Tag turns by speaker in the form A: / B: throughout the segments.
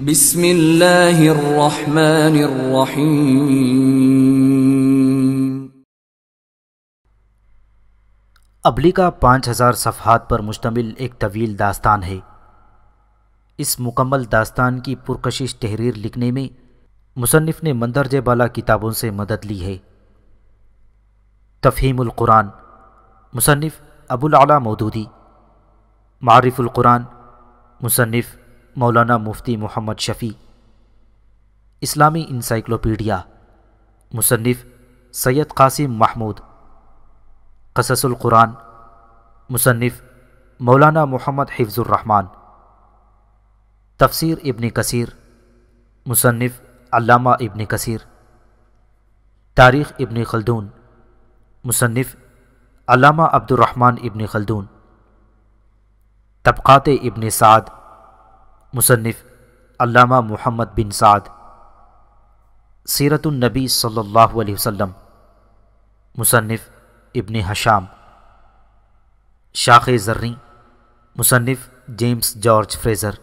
A: बिस्मिल्लाहिर्रहमानिर्रहीम अबली का पाँच हज़ार सफहत पर मुश्तमिल एक तवील दास्तान है इस मुकम्मल दास्तान की पुरकशिश तहरीर लिखने में मुसनफ़ ने मंदरज बाला किताबों से मदद ली है तफ़हीमुल कुरान मुसनफ़ अबुल अला मौदूदी मारिफुल कुरान मुसनफ़ मौलाना मुफ्ती मोहम्मद शफ़ी इस्लामी इंसाइक्लोपीडिया मुसनफ़ सैयद कासिम महमूद कुरान मुसनफ़ मौलाना मोहम्मद हिफ्ज़ुर्रहमान तफसर इबन कसीर मुसनफ़ इबन कसर कसीर तारीख़ इबन खलदून मुसनफ़ अल्लामा अब्दुलरहमान इबन खलदून तबक़ात इबन साद मुसनफ़ अल्लामा मोहम्मद बिन साद सीरतुलनबी सल्ला वसम मुसनफ़ इबन हशाम शाख जर्री मुसनफ़ जेम्स जॉर्ज फ्रेज़र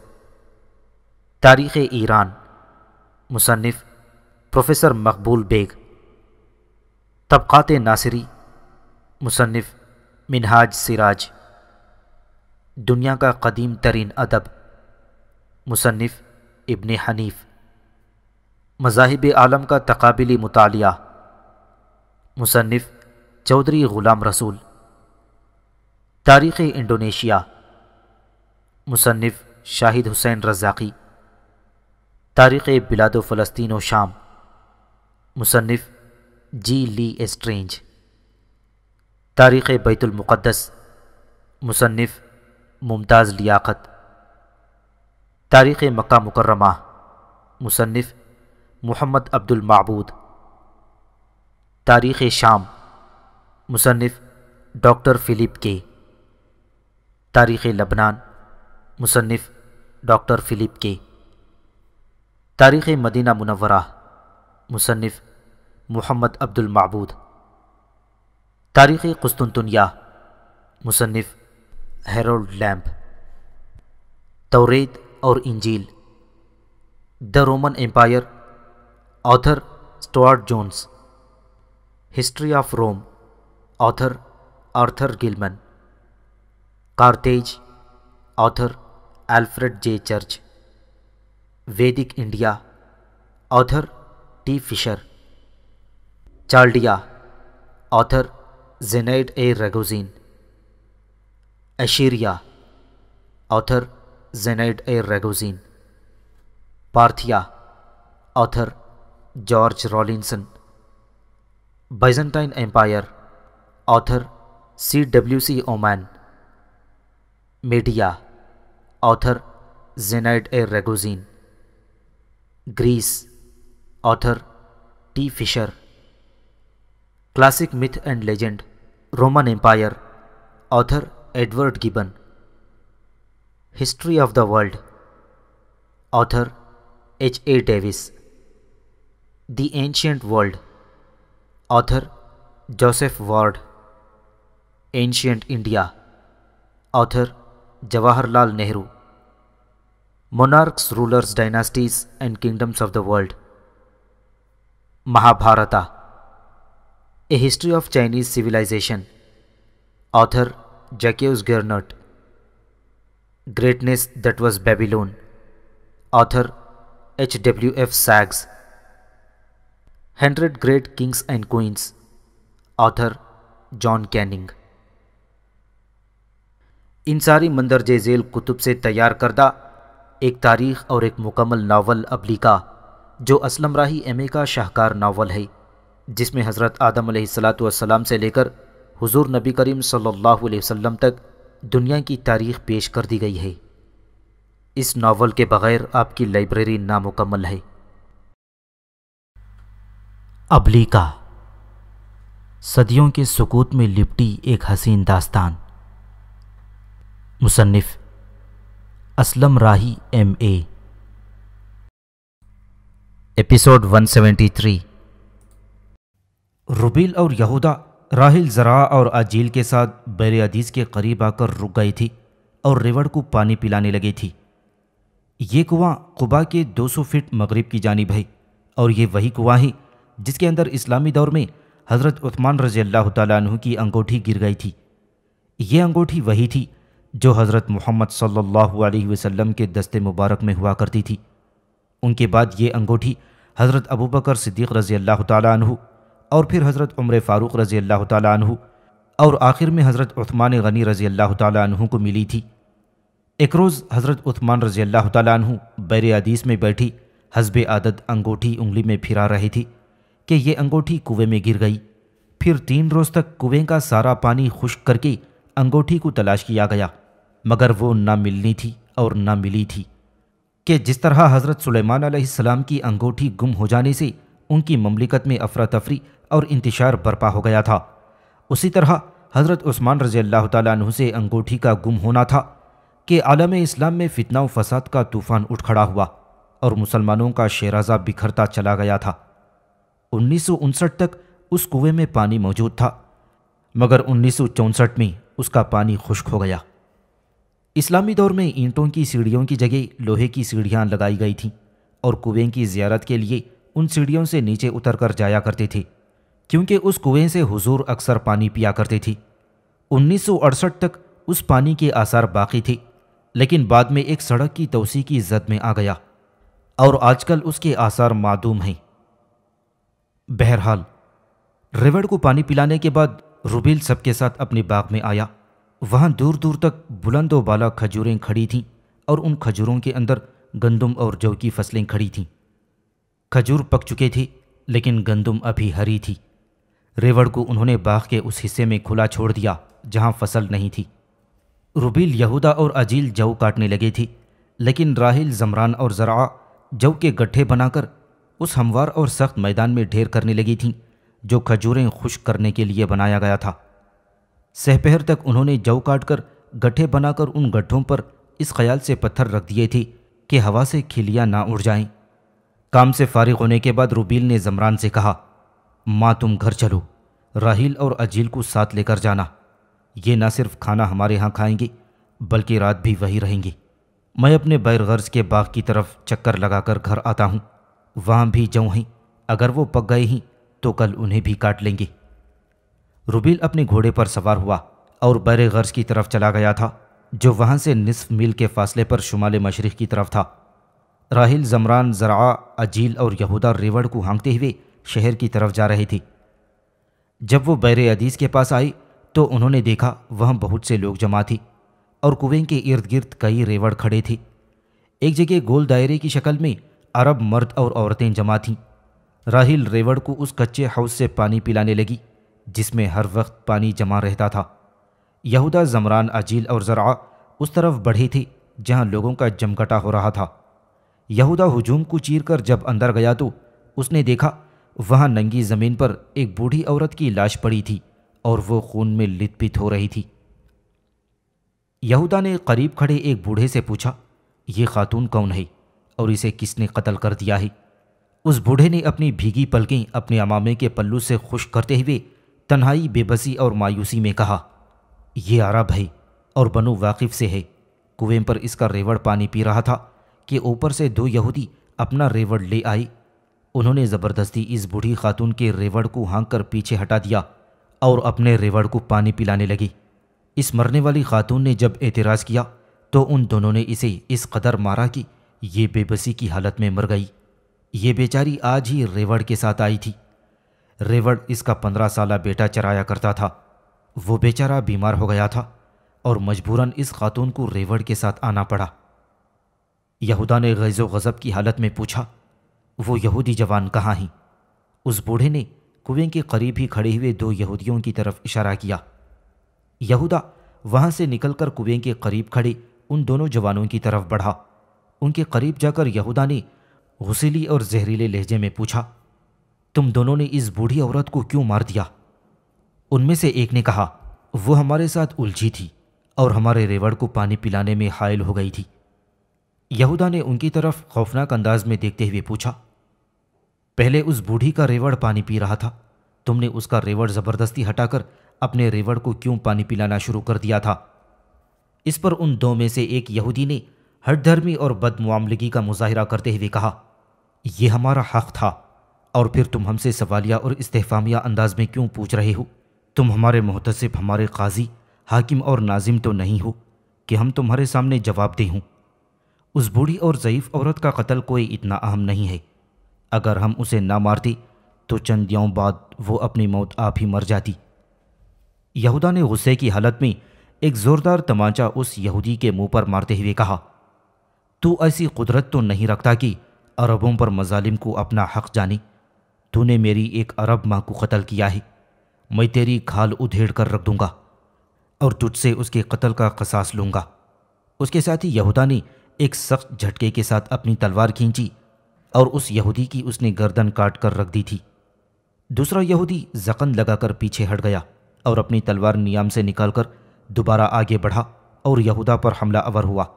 A: तारीख़ ईरान मुसनफ़ प्रोफेसर मकबूल बेग तबक़ात नासरी मुसनफ़ मिनहाज सिराज दुनिया का कदीम तरीन अदब मुसनफ़ इबन हनीफ़ मजाहब आलम का तकबिली मुताल मुसनफ़ चौधरी ग़ुलाम रसूल तारीख़ इंडोनेशिया मुसनफ़ शाहिद हुसैन रज़ाकी तारीख़ बिलाद फ़लस्तीन शाम मुसनफ़ जी ली एस्ट्रेंज तारीख़ बैतुलमक़दस मुसनफ़ मुमताज़ लियाक़त तारीख़ मक्का मुकरमा मुसनफ़ मोहम्मद अब्दुलमाबूद तारीख़ शाम मुसनफ़ डॉक्टर फ़िलिप के तारीख़ लबनान मुसनफ़ डॉक्टर फ़िलिप के तारीख़ मदीना मुनवरा मुसनफ़ मोहम्मद अब्दुलमाबूद तारीख़ कुस्तुनतुनिया मुसनफ़ हेरोल्ड लैम्प तोरेद और इंजील the Roman Empire author Stuart Jones history of Rome author Arthur Gilman Carthage author Alfred J Church Vedic India author T Fisher Chaldea author Zenaide A Ragozin Assyria author Zenaide A Ragozin Parthia author George Rawlinson Byzantine Empire author C W C Oman Media author Zenaide A Ragozin Greece author T Fisher classic myth and legend Roman Empire author Edward Gibbon History of the World Author H. A. Davis The Ancient World Author Joseph Ward Ancient India Author Jawaharlal Nehru Monarchs, Rulers, Dynasties and Kingdoms of the World Mahabharata A History of Chinese Civilization Author Jacques Gernot Greatness That Was Babylon, author H. W. F. Saggs hundred Great Kings and Queens, author John Canning इन सारी मंदरज झेल कुतुब से तैयार करदा एक तारीख और एक मुकम्मल नावल अबलिका जो असलम राही एम का शाहकार नावल है जिसमें हज़रत आदम सलाम से लेकर हुजूर नबी करीम सल्लल्लाहु अलैहि वसल्लम तक दुनिया की तारीख पेश कर दी गई है इस नावल के बगैर आपकी लाइब्रेरी नामुकम्मल है अबलीका सदियों के सुकूत में लिपटी एक हसीन दास्तान मुसन्फ़ Aslam Rahi M A episode 173 रुबील और यहूदा राहिल ज़रा और आजील के साथ बैर अदीज़ के करीब आकर रुक गई थी और रेवड़ को पानी पिलाने लगी थी ये कुआं कुबा के 200 फीट मगरिब की जानब है और ये वही कुआं है जिसके अंदर इस्लामी दौर में हज़रत उस्मान रज़ी अल्लाह तु की अंगूठी गिर गई थी ये अंगूठी वही थी जो हज़रत मोहम्मद सल्ला वसम के दस्ते मुबारक में हुआ करती थी उनके बाद ये अंगूठी हज़रत अबू बकर सिद्दीक़ रज़ी अल्लाह तु और फिर हज़रत उम्र फ़ारूक रज़ी अल्लाह तु और आखिर में हज़रत उस्मान गनी रज़ी अल्लाह तु को मिली थी एक रोज़ हज़रत उस्मान रज़ी अल्लाह तु बैर अदीस में बैठी हजब आदत अंगूठी उंगली में फिरा रही थी कि ये अंगूठी कुएं में गिर गई फिर तीन रोज़ तक कुएं का सारा पानी खुश्क करके अंगूठी को तलाश किया गया मगर वो ना मिलनी थी और ना मिली थी कि जिस तरह हज़रत सुलेमान सलाम की अंगूठी गुम हो जाने से उनकी ममलिकत में अफरा तफरी और इंतशार बर्पा हो गया था उसी तरह हज़रत उस्मान रज़ी अल्लाह तु से अंगूठी का गुम होना था कि आलम इस्लाम में फितना फसाद का तूफ़ान उठ खड़ा हुआ और मुसलमानों का शेराजा बिखरता चला गया था उन्नीस तक उस कुएं में पानी मौजूद था मगर उन्नीस में उसका पानी खुश्क हो गया इस्लामी दौर में ईंटों की सीढ़ियों की जगह लोहे की सीढ़ियाँ लगाई गई थीं और कुएं की जियारत के लिए उन सीढ़ियों से नीचे उतर कर जाया करती थी क्योंकि उस कुएं से हुजूर अक्सर पानी पिया करती थी 1968 तक उस पानी के आसार बाकी थी लेकिन बाद में एक सड़क की तोसी की जद में आ गया और आजकल उसके आसार मादूम हैं बहरहाल रेवड़ को पानी पिलाने के बाद रुबील सबके साथ अपने बाग में आया वहाँ दूर दूर तक बुलंदोबाला खजूरें खड़ी थीं और उन खजूरों के अंदर गंदम और जौ की फसलें खड़ी थीं खजूर पक चुके थे लेकिन गंदुम अभी हरी थी रेवड़ को उन्होंने बाग के उस हिस्से में खुला छोड़ दिया जहां फसल नहीं थी रुबील यहूदा और अजील जऊ काटने लगे थे लेकिन राहिल जमरान और ज़रा जऊ के गड्ढे बनाकर उस हमवार और सख्त मैदान में ढेर करने लगी थीं जो खजूरें खुश करने के लिए बनाया गया था सहपहर तक उन्होंने जव काट कर गड्ढे बनाकर उन गड्ढों पर इस ख्याल से पत्थर रख दिए थे कि हवा से खिलियाँ ना उड़ जाएं काम से फारिग होने के बाद रुबील ने जमरान से कहा माँ तुम घर चलो राहिल और अजील को साथ लेकर जाना ये ना सिर्फ खाना हमारे यहाँ खाएंगी बल्कि रात भी वहीं रहेंगी मैं अपने बैरगर्ज के बाग की तरफ चक्कर लगाकर घर आता हूँ वहाँ भी जाऊँ ही अगर वो पक गए ही तो कल उन्हें भी काट लेंगे रुबील अपने घोड़े पर सवार हुआ और बैरगर्ज की तरफ चला गया था जो वहाँ से निसफ मील के फासले पर शुमाल मशरक़ की तरफ था राहिल जमरान ज़रा अजील और यहूदा रेवड़ को हांगते हुए शहर की तरफ जा रही थी जब वो बैर अदीस के पास आई तो उन्होंने देखा वहाँ बहुत से लोग जमा थी और कुएं के इर्द गिर्द कई रेवड़ खड़े थे एक जगह गोल दायरे की शक्ल में अरब मर्द और औरतें जमा थीं राहिल रेवड़ को उस कच्चे हाउस से पानी पिलाने लगी जिसमें हर वक्त पानी जमा रहता था यहूदा जमरान अजील और ज़रा उस तरफ बढ़े थे जहाँ लोगों का जमघटा हो रहा था यहूदा हुजूम को चीर कर जब अंदर गया तो उसने देखा वहाँ नंगी ज़मीन पर एक बूढ़ी औरत की लाश पड़ी थी और वो खून में लितपित हो रही थी यहूदा ने करीब खड़े एक बूढ़े से पूछा ये खातून कौन है और इसे किसने कत्ल कर दिया है उस बूढ़े ने अपनी भीगी पलकें अपने अमामे के पल्लू से खुश करते हुए तन्हाई बेबसी और मायूसी में कहा यह अरब है और बनु वाकिफ से है कुएं पर इसका रेवड़ पानी पी रहा था कि ऊपर से दो यहूदी अपना रेवड़ ले आई उन्होंने ज़बरदस्ती इस बूढ़ी खातून के रेवड़ को हाँक कर पीछे हटा दिया और अपने रेवड़ को पानी पिलाने लगी इस मरने वाली खातून ने जब एतराज़ किया तो उन दोनों ने इसे इस कदर मारा कि ये बेबसी की हालत में मर गई ये बेचारी आज ही रेवड़ के साथ आई थी रेवड़ इसका पंद्रह साल बेटा चराया करता था वो बेचारा बीमार हो गया था और मजबूरन इस खातून को रेवड़ के साथ आना पड़ा यहूदा ने गैज़ो गज़ब की हालत में पूछा वो यहूदी जवान कहाँ हैं उस बूढ़े ने कुएं के करीब ही खड़े हुए दो यहूदियों की तरफ इशारा किया यहूदा वहाँ से निकलकर कुएं के करीब खड़े उन दोनों जवानों की तरफ बढ़ा उनके करीब जाकर यहूदा ने गुसीली और जहरीले लहजे में पूछा तुम दोनों ने इस बूढ़ी औरत को क्यों मार दिया उनमें से एक ने कहा वो हमारे साथ उलझी थी और हमारे रेवड़ को पानी पिलाने में हायल हो गई थी यहूदा ने उनकी तरफ खौफनाक अंदाज में देखते हुए पूछा पहले उस बूढ़ी का रेवड़ पानी पी रहा था तुमने उसका रेवड़ ज़बरदस्ती हटाकर अपने रेवड़ को क्यों पानी पिलाना शुरू कर दिया था इस पर उन दो में से एक यहूदी ने हटधर्मी और बदमामलगी का मुजाहरा करते हुए कहा यह हमारा हक था और फिर तुम हमसे सवालिया और इस्तेफामिया अंदाज में क्यों पूछ रहे हो तुम हमारे मुहतसब हमारे काजी हाकिम और नाजिम तो नहीं हो कि हम तुम्हारे सामने जवाब दे हूँ उस बूढ़ी और ज़यीफ़ औरत का कत्ल कोई इतना अहम नहीं है अगर हम उसे ना मारती तो चंद यों बाद वो अपनी मौत आप ही मर जाती यहूदा ने गुस्से की हालत में एक ज़ोरदार तमाचा उस यहूदी के मुंह पर मारते हुए कहा तू ऐसी कुदरत तो नहीं रखता कि अरबों पर मजालिम को अपना हक जाने तूने मेरी एक अरब माँ को कत्ल किया है मैं तेरी खाल उधेड़ कर रख दूंगा और तुझसे उसके कत्ल का कसास लूंगा उसके साथ ही यहूदा ने एक सख्त झटके के साथ अपनी तलवार खींची और उस यहूदी की उसने गर्दन काट कर रख दी थी दूसरा यहूदी जकन लगाकर पीछे हट गया और अपनी तलवार नियाम से निकालकर दोबारा आगे बढ़ा और यहूदा पर हमला अवर हुआ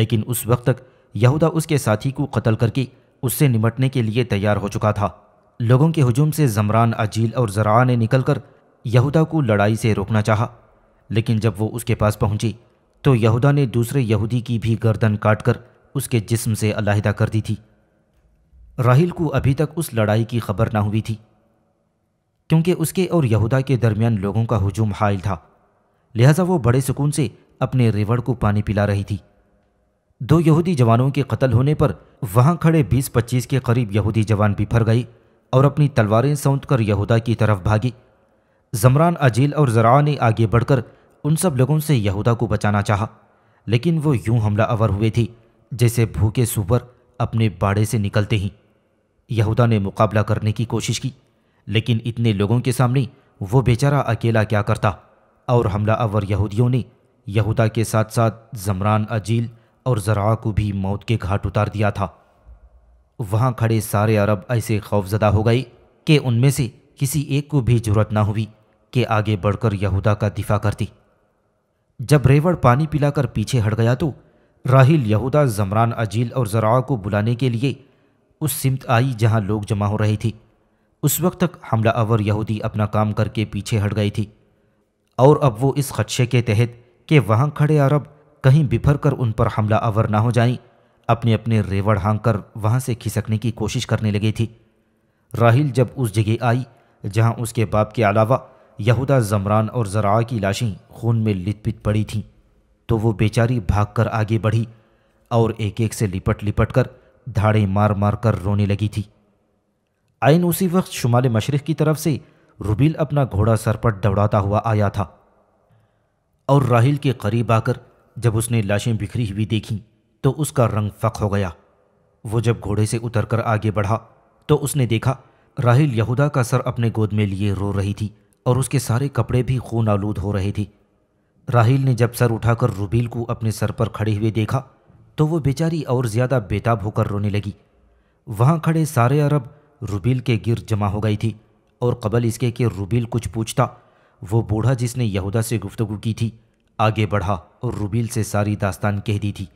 A: लेकिन उस वक्त तक यहूदा उसके साथी को कत्ल करके उससे निमटने के लिए तैयार हो चुका था लोगों के हजूम से जमरान अजील और जरा ने निकलकर यहूदा को लड़ाई से रोकना चाहा लेकिन जब वो उसके पास पहुंची तो यहूदा ने दूसरे यहूदी की भी गर्दन काटकर उसके जिस्म से अलहदा कर दी थी राहिल को अभी तक उस लड़ाई की खबर ना हुई थी क्योंकि उसके और यहूदा के दरमियान लोगों का हजूम हायल था लिहाजा वो बड़े सुकून से अपने रेवड़ को पानी पिला रही थी दो यहूदी जवानों के कत्ल होने पर वहाँ खड़े 20-25 के करीब यहूदी जवान बिफर गए और अपनी तलवारें सौंत कर यहूदा की तरफ भागी जमरान अजील और जरा ने आगे बढ़कर उन सब लोगों से यहूदा को बचाना चाहा लेकिन वो यूं हमला अवर हुए थे जैसे भूखे सुपर अपने बाड़े से निकलते ही यहूदा ने मुकाबला करने की कोशिश की लेकिन इतने लोगों के सामने वो बेचारा अकेला क्या करता और हमला अवर यहूदियों ने यहूदा के साथ साथ जमरान अजील और जरा को भी मौत के घाट उतार दिया था वहाँ खड़े सारे अरब ऐसे खौफजदा हो गए कि उनमें से किसी एक को भी जरूरत ना हुई कि आगे बढ़कर यहूदा का दिफा करती जब रेवड़ पानी पिलाकर पीछे हट गया तो राहिल यहूदा जमरान अजील और जरा को बुलाने के लिए उस सिमत आई जहां लोग जमा हो रही थी उस वक्त तक हमला अवर यहूदी अपना काम करके पीछे हट गई थी और अब वो इस खदशे के तहत कि वहाँ खड़े अरब कहीं बिफर कर उन पर हमला अवर ना हो जाएं, अपने अपने रेवड़ हाँक कर वहाँ से खिसकने की कोशिश करने लगी थी राहिल जब उस जगह आई जहाँ उसके बाप के अलावा यहूदा जमरान और ज़रा की लाशें खून में लितपित पड़ी थीं तो वो बेचारी भागकर आगे बढ़ी और एक एक से लिपट लिपट कर धाड़े मार मार कर रोने लगी थी आयन उसी वक्त शुमाल मशरक़ की तरफ से रुबील अपना घोड़ा सरपट दौड़ाता हुआ आया था और राहिल के करीब आकर जब उसने लाशें बिखरी हुई देखीं तो उसका रंग फक हो गया वो जब घोड़े से उतर कर आगे बढ़ा तो उसने देखा राहिल यहूदा का सर अपने गोद में लिए रो रही थी और उसके सारे कपड़े भी खून आलूद हो रहे थे राहिल ने जब सर उठाकर रुबील को अपने सर पर खड़े हुए देखा तो वो बेचारी और ज़्यादा बेताब होकर रोने लगी वहाँ खड़े सारे अरब रुबील के गिर जमा हो गई थी और कबल इसके कि रुबील कुछ पूछता वो बूढ़ा जिसने यहूदा से गुफ्तगु की थी आगे बढ़ा और रुबील से सारी दास्तान कह दी थी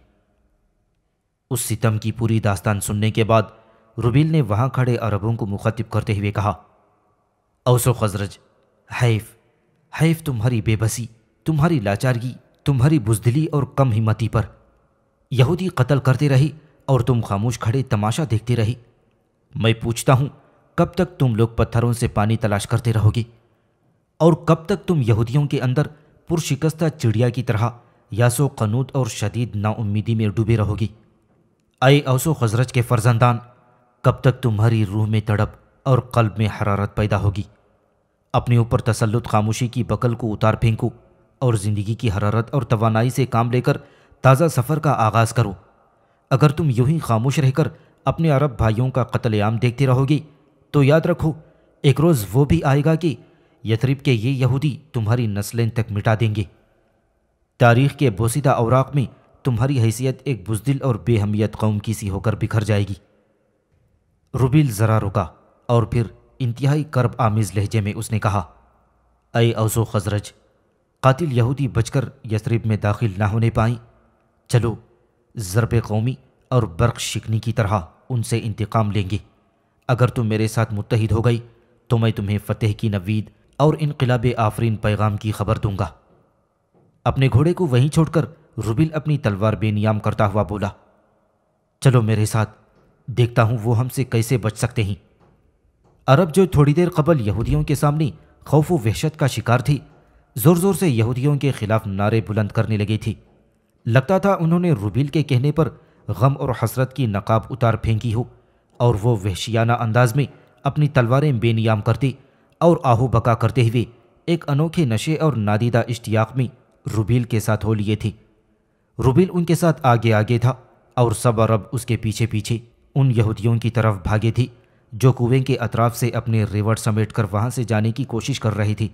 A: उस सितम की पूरी दास्तान सुनने के बाद रुबील ने वहाँ खड़े अरबों को मुखातिब करते हुए कहा अवसो खजरज हैफ हैफ तुम्हारी बेबसी तुम्हारी लाचारगी तुम्हारी बुजदली और कम हिम्मती पर यहूदी कत्ल करते रहे और तुम खामोश खड़े तमाशा देखते रहे मैं पूछता हूँ कब तक तुम लोग पत्थरों से पानी तलाश करते रहोगे और कब तक तुम यहूदियों के अंदर पुरशिकस्ता चिड़िया की तरह यासो कनूत और शदीद नाउमीदी में डूबे रहोगी आए औसो खजरज के फर्जंदान कब तक तुम्हारी रूह में तड़प और कल्ब में हरारत पैदा होगी अपने ऊपर तसलुत खामोशी की बकल को उतार फेंको और ज़िंदगी की हरारत और तोानाई से काम लेकर ताज़ा सफ़र का आगाज़ करो अगर तुम यूं ही खामोश रहकर अपने अरब भाइयों का कत्लेआम देखते रहोगे तो याद रखो एक रोज़ वो भी आएगा कि यथरिब के ये यहूदी तुम्हारी नस्लें तक मिटा देंगे तारीख़ के बोसीदा औराक में तुम्हारी हैसियत एक बुजदिल और बेहमियत कौम की सी होकर बिखर जाएगी रुबिल ज़रा रुका और फिर इंतहाई कर्ब आमेज़ लहजे में उसने कहा अय अवसो खजरज कातिल यहूदी बचकर यसरिब में दाखिल ना होने पाई चलो ज़रब कौमी और बर्क शिकनी की तरह उनसे इंतकाम लेंगे अगर तुम मेरे साथ मुतहद हो गई तो मैं तुम्हें फ़तेह की नवीद और इनकलाब आफरीन पैगाम की खबर दूंगा अपने घोड़े को वहीं छोड़कर रुबिल अपनी तलवार बेनियाम करता हुआ बोला चलो मेरे साथ देखता हूँ वो हमसे कैसे बच सकते हैं अरब जो थोड़ी देर कबल यहूदियों के सामने खौफ वहशत का शिकार थी ज़ोर ज़ोर से यहूदियों के खिलाफ नारे बुलंद करने लगी थी लगता था उन्होंने रुबील के कहने पर गम और हसरत की नकाब उतार फेंकी हो और वो वहशियाना अंदाज में अपनी तलवारें बेनियाम करती और आहू बका करते हुए एक अनोखे नशे और नादीदा इश्तियाक में रुबील के साथ हो लिए थी रुबील उनके साथ आगे आगे था और सब अरब उसके पीछे पीछे उन यहूदियों की तरफ भागे थी जो कुएं के अतराफ से अपने रेवड़ समेट कर वहाँ से जाने की कोशिश कर रही थी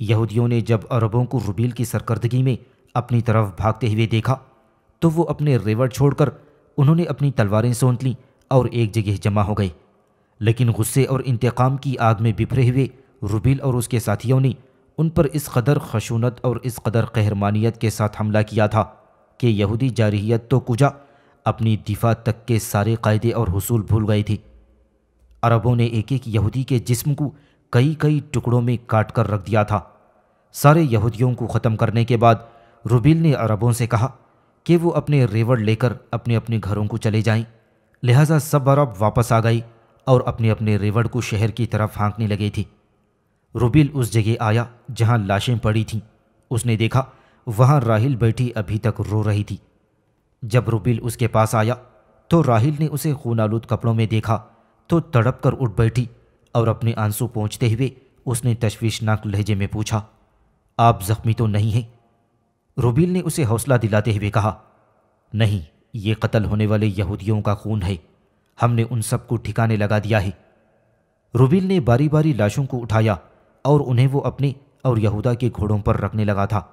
A: यहूदियों ने जब अरबों को रुबील की सरकर्दगी में अपनी तरफ भागते हुए देखा तो वो अपने रेवड़ छोड़कर उन्होंने अपनी तलवारें सौंत लीं और एक जगह जमा हो गए लेकिन गुस्से और इंतकाम की आग में बिफरे हुए रुबील और उसके साथियों ने उन पर इस कदर खशूनत और इस कदर कहरमानियत के साथ हमला किया था कि यहूदी जारहियत तो कुजा अपनी दिफा तक के सारे कायदे और हसूल भूल गई थी अरबों ने एक एक यहूदी के जिस्म को कई कई टुकड़ों में काट कर रख दिया था सारे यहूदियों को ख़त्म करने के बाद रुबील ने अरबों से कहा कि वो अपने रेवड़ लेकर अपने अपने घरों को चले जाएं। लिहाजा सब अरब वापस आ गई और अपने अपने रेवड़ को शहर की तरफ हाँकने लगे थी रुबील उस जगह आया जहाँ लाशें पड़ी थीं उसने देखा वहाँ राहिल बैठी अभी तक रो रही थी जब रुबील उसके पास आया तो राहिल ने उसे खून आलूद कपड़ों में देखा तो तड़प कर उठ बैठी और अपने आंसू पहुँचते हुए उसने तश्वीशनाक लहजे में पूछा आप जख्मी तो नहीं हैं रुबील ने उसे हौसला दिलाते हुए कहा नहीं ये कत्ल होने वाले यहूदियों का खून है हमने उन सबको ठिकाने लगा दिया है रुबील ने बारी बारी लाशों को उठाया और उन्हें वो अपने और यहूदा के घोड़ों पर रखने लगा था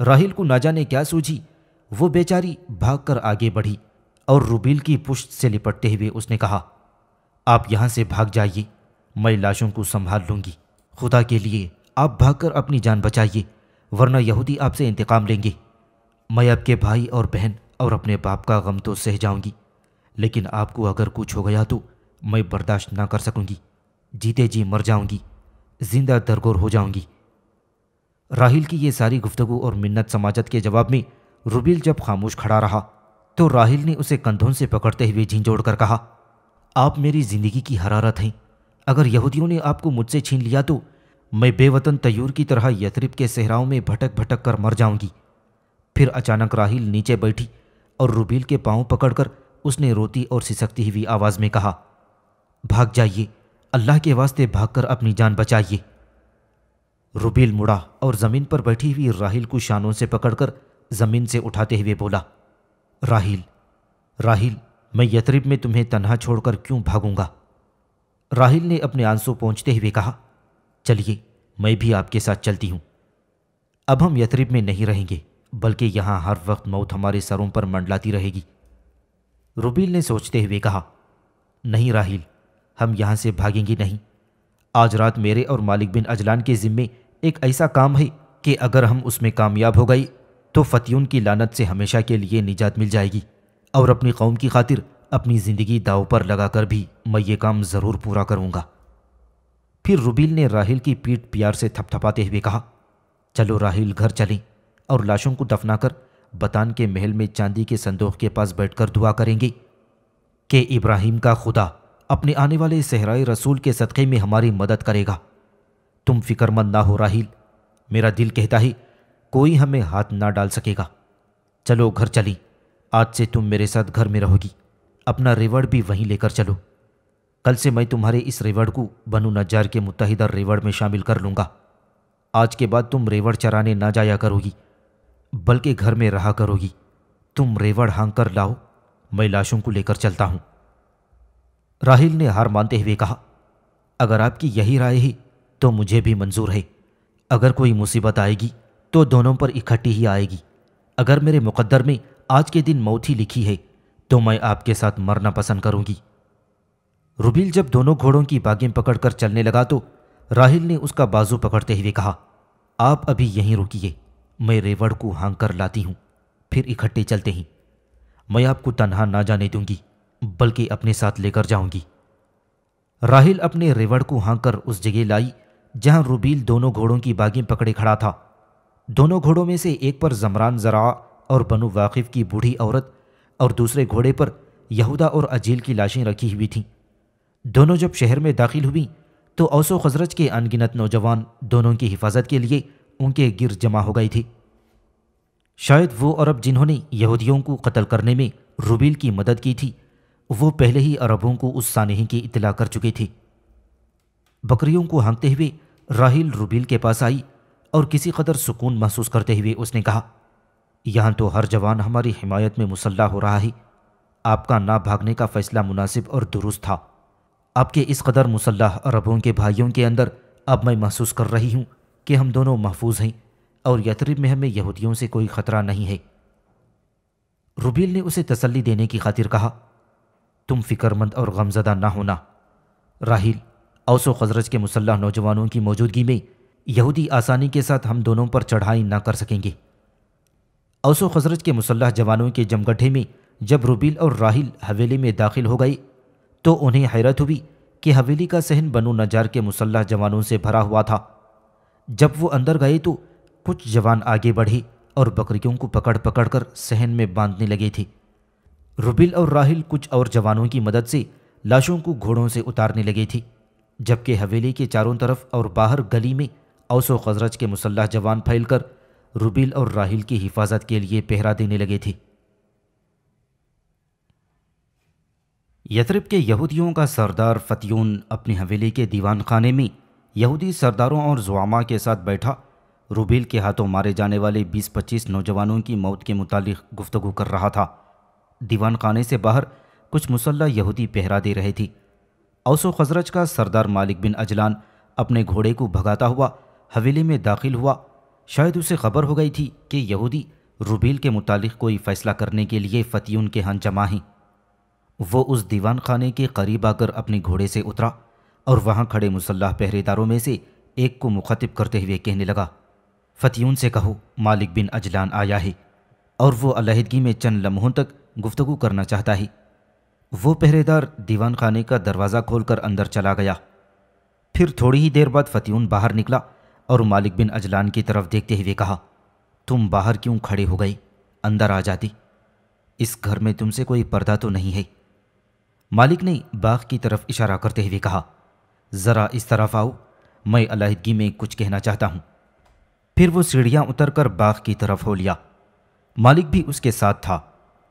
A: राहिल को ना जाने क्या सूझी वो बेचारी भागकर आगे बढ़ी और रुबील की पुश्त से लिपटते हुए उसने कहा आप यहाँ से भाग जाइए मैं लाशों को संभाल लूँगी खुदा के लिए आप भागकर अपनी जान बचाइए वरना यहूदी आपसे इंतकाम लेंगे मैं आपके भाई और बहन और अपने बाप का गम तो सह जाऊंगी लेकिन आपको अगर कुछ हो गया तो मैं बर्दाश्त ना कर सकूंगी जीते जी मर जाऊंगी जिंदा दरगोर हो जाऊंगी राहिल की ये सारी गुफ्तगु और मिन्नत समाजत के जवाब में रुबील जब खामोश खड़ा रहा तो राहिल ने उसे कंधों से पकड़ते हुए झिंझोड़ कर कहा आप मेरी ज़िंदगी की हरारत हैं अगर यहूदियों ने आपको मुझसे छीन लिया तो मैं बेवतन तयूर की तरह यतरिप के सेहराओं में भटक भटक कर मर जाऊंगी फिर अचानक राहिल नीचे बैठी और रुबील के पाँव पकड़कर उसने रोती और सिसकती हुई आवाज़ में कहा भाग जाइए अल्लाह के वास्ते भागकर अपनी जान बचाइए रुबील मुड़ा और ज़मीन पर बैठी हुई राहिल को शानों से पकड़कर ज़मीन से उठाते हुए बोला राहिल राहिल मैं यतरिब में तुम्हें तनहा छोड़कर क्यों भागूंगा राहिल ने अपने आंसू पहुंचते हुए कहा चलिए मैं भी आपके साथ चलती हूँ अब हम यतरिब में नहीं रहेंगे बल्कि यहाँ हर वक्त मौत हमारे सरों पर मंडलाती रहेगी रुबील ने सोचते हुए कहा नहीं राहिल हम यहाँ से भागेंगे नहीं आज रात मेरे और मालिक बिन अजलान के ज़िम्मे एक ऐसा काम है कि अगर हम उसमें कामयाब हो गए तो फतियून की लानत से हमेशा के लिए निजात मिल जाएगी और अपनी कौम की खातिर अपनी ज़िंदगी दाव पर लगाकर भी मैं ये काम ज़रूर पूरा करूँगा फिर रुबील ने राहिल की पीठ प्यार से थपथपाते हुए कहा चलो राहिल घर चलें और लाशों को दफनाकर बतान के महल में चांदी के संदोख के पास बैठकर दुआ करेंगे के इब्राहिम का खुदा अपने आने वाले सहराए रसूल के सदक़े में हमारी मदद करेगा तुम फिक्रमंद ना हो राहिल मेरा दिल कहता है कोई हमें हाथ ना डाल सकेगा चलो घर चली आज से तुम मेरे साथ घर में रहोगी अपना रेवड़ भी वहीं लेकर चलो कल से मैं तुम्हारे इस रेवड़ को बनु नजार के मुतहदा रेवड़ में शामिल कर लूँगा आज के बाद तुम रेवड़ चराने ना जाया करोगी बल्कि घर में रहा करोगी तुम रेवड़ हांग कर लाओ मैं लाशों को लेकर चलता हूँ राहिल ने हार मानते हुए कहा अगर आपकी यही राय है तो मुझे भी मंजूर है अगर कोई मुसीबत आएगी तो दोनों पर इकट्ठी ही आएगी अगर मेरे मुकद्दर में आज के दिन मौत ही लिखी है तो मैं आपके साथ मरना पसंद करूंगी रुबील जब दोनों घोड़ों की बागें पकड़कर चलने लगा तो राहिल ने उसका बाजू पकड़ते हुए कहा आप अभी यहीं रुकिए मैं रेवड़ को हांग कर लाती हूं फिर इकट्ठे चलते हैं मैं आपको तनहा ना जाने दूंगी बल्कि अपने साथ लेकर जाऊंगी राहिल अपने रेवड़ को हांग कर उस जगह लाई जहां रुबील दोनों घोड़ों की बागें पकड़े खड़ा था दोनों घोड़ों में से एक पर जमरान जरा और बनु वाकिफ़ की बूढ़ी औरत और दूसरे घोड़े पर यहूदा और अजील की लाशें रखी हुई थीं दोनों जब शहर में दाखिल हुई तो औसो खजरज के अनगिनत नौजवान दोनों की हिफाजत के लिए उनके गिर जमा हो गई थी शायद वो अरब जिन्होंने यहूदियों को कत्ल करने में रुबील की मदद की थी वो पहले ही अरबों को उस सानी की इतला कर चुकी थी बकरियों को हाँकते हुए राहिल रुबील के पास आई और किसी कदर सुकून महसूस करते हुए उसने कहा यहाँ तो हर जवान हमारी हिमायत में मुसल्ला हो रहा ही आपका ना भागने का फैसला मुनासिब और दुरुस्त था आपके इस कदर मुसल्ला अरबों के भाइयों के अंदर अब मैं महसूस कर रही हूँ कि हम दोनों महफूज हैं और यतरिब में हमें यहूदियों से कोई ख़तरा नहीं है रुबील ने उसे तसल्ली देने की खातिर कहा तुम फिक्रमंद और गमजदा ना होना राहिल औसो खजरज के मुसल्ला नौजवानों की मौजूदगी में यहूदी आसानी के साथ हम दोनों पर चढ़ाई ना कर सकेंगे औसो खजरत के मुसल्ह जवानों के जमगढ़े में जब रुबील और राहिल हवेली में दाखिल हो गए तो उन्हें हैरत हुई कि हवेली का सहन बनो नजार के मुसल्ह जवानों से भरा हुआ था जब वो अंदर गए तो कुछ जवान आगे बढ़े और बकरियों को पकड़ पकड़ कर सहन में बांधने लगे थे रुबिल और राहिल कुछ और जवानों की मदद से लाशों को घोड़ों से उतारने लगे थे जबकि हवेली के चारों तरफ और बाहर गली में अवसो खजरत के मुसल्ह जवान फैलकर रुबील और राहिल की हिफाजत के लिए पहरा देने लगे थे यथरब के यहूदियों का सरदार फतयून अपनी हवेली के दीवान खाने में यहूदी सरदारों और जुआमा के साथ बैठा रुबील के हाथों मारे जाने वाले 20-25 नौजवानों की मौत के मुतालिक गुफ्तगु कर रहा था दीवान खाने से बाहर कुछ मुसल्ला यहूदी पहरा दे रहे थे औसो खजरज का सरदार मालिक बिन अजलान अपने घोड़े को भगाता हुआ हवेली में दाखिल हुआ शायद उसे खबर हो गई थी कि यहूदी रुबील के मुतालिक कोई फ़ैसला करने के लिए फ़तीह के यहाँ जमा हैं वो उस दीवान खाने के करीब आकर अपने घोड़े से उतरा और वहाँ खड़े मुसल्ह पहरेदारों में से एक को मुखातिब करते हुए कहने लगा फ़तीह से कहो मालिक बिन अजलान आया है और वो अलहदगी में चंद लम्हों तक गुफ्तु करना चाहता है वो पहरेदार दीवान खाने का दरवाज़ा खोलकर अंदर चला गया फिर थोड़ी ही देर बाद फ़तीह बाहर निकला और मालिक बिन अजलान की तरफ देखते हुए कहा तुम बाहर क्यों खड़े हो गए अंदर आ जाती इस घर में तुमसे कोई पर्दा तो नहीं है मालिक ने बाग की तरफ इशारा करते हुए कहा ज़रा इस तरफ आओ मैं अलीहदगी में कुछ कहना चाहता हूँ फिर वो सीढ़ियाँ उतर कर बाग की तरफ हो लिया मालिक भी उसके साथ था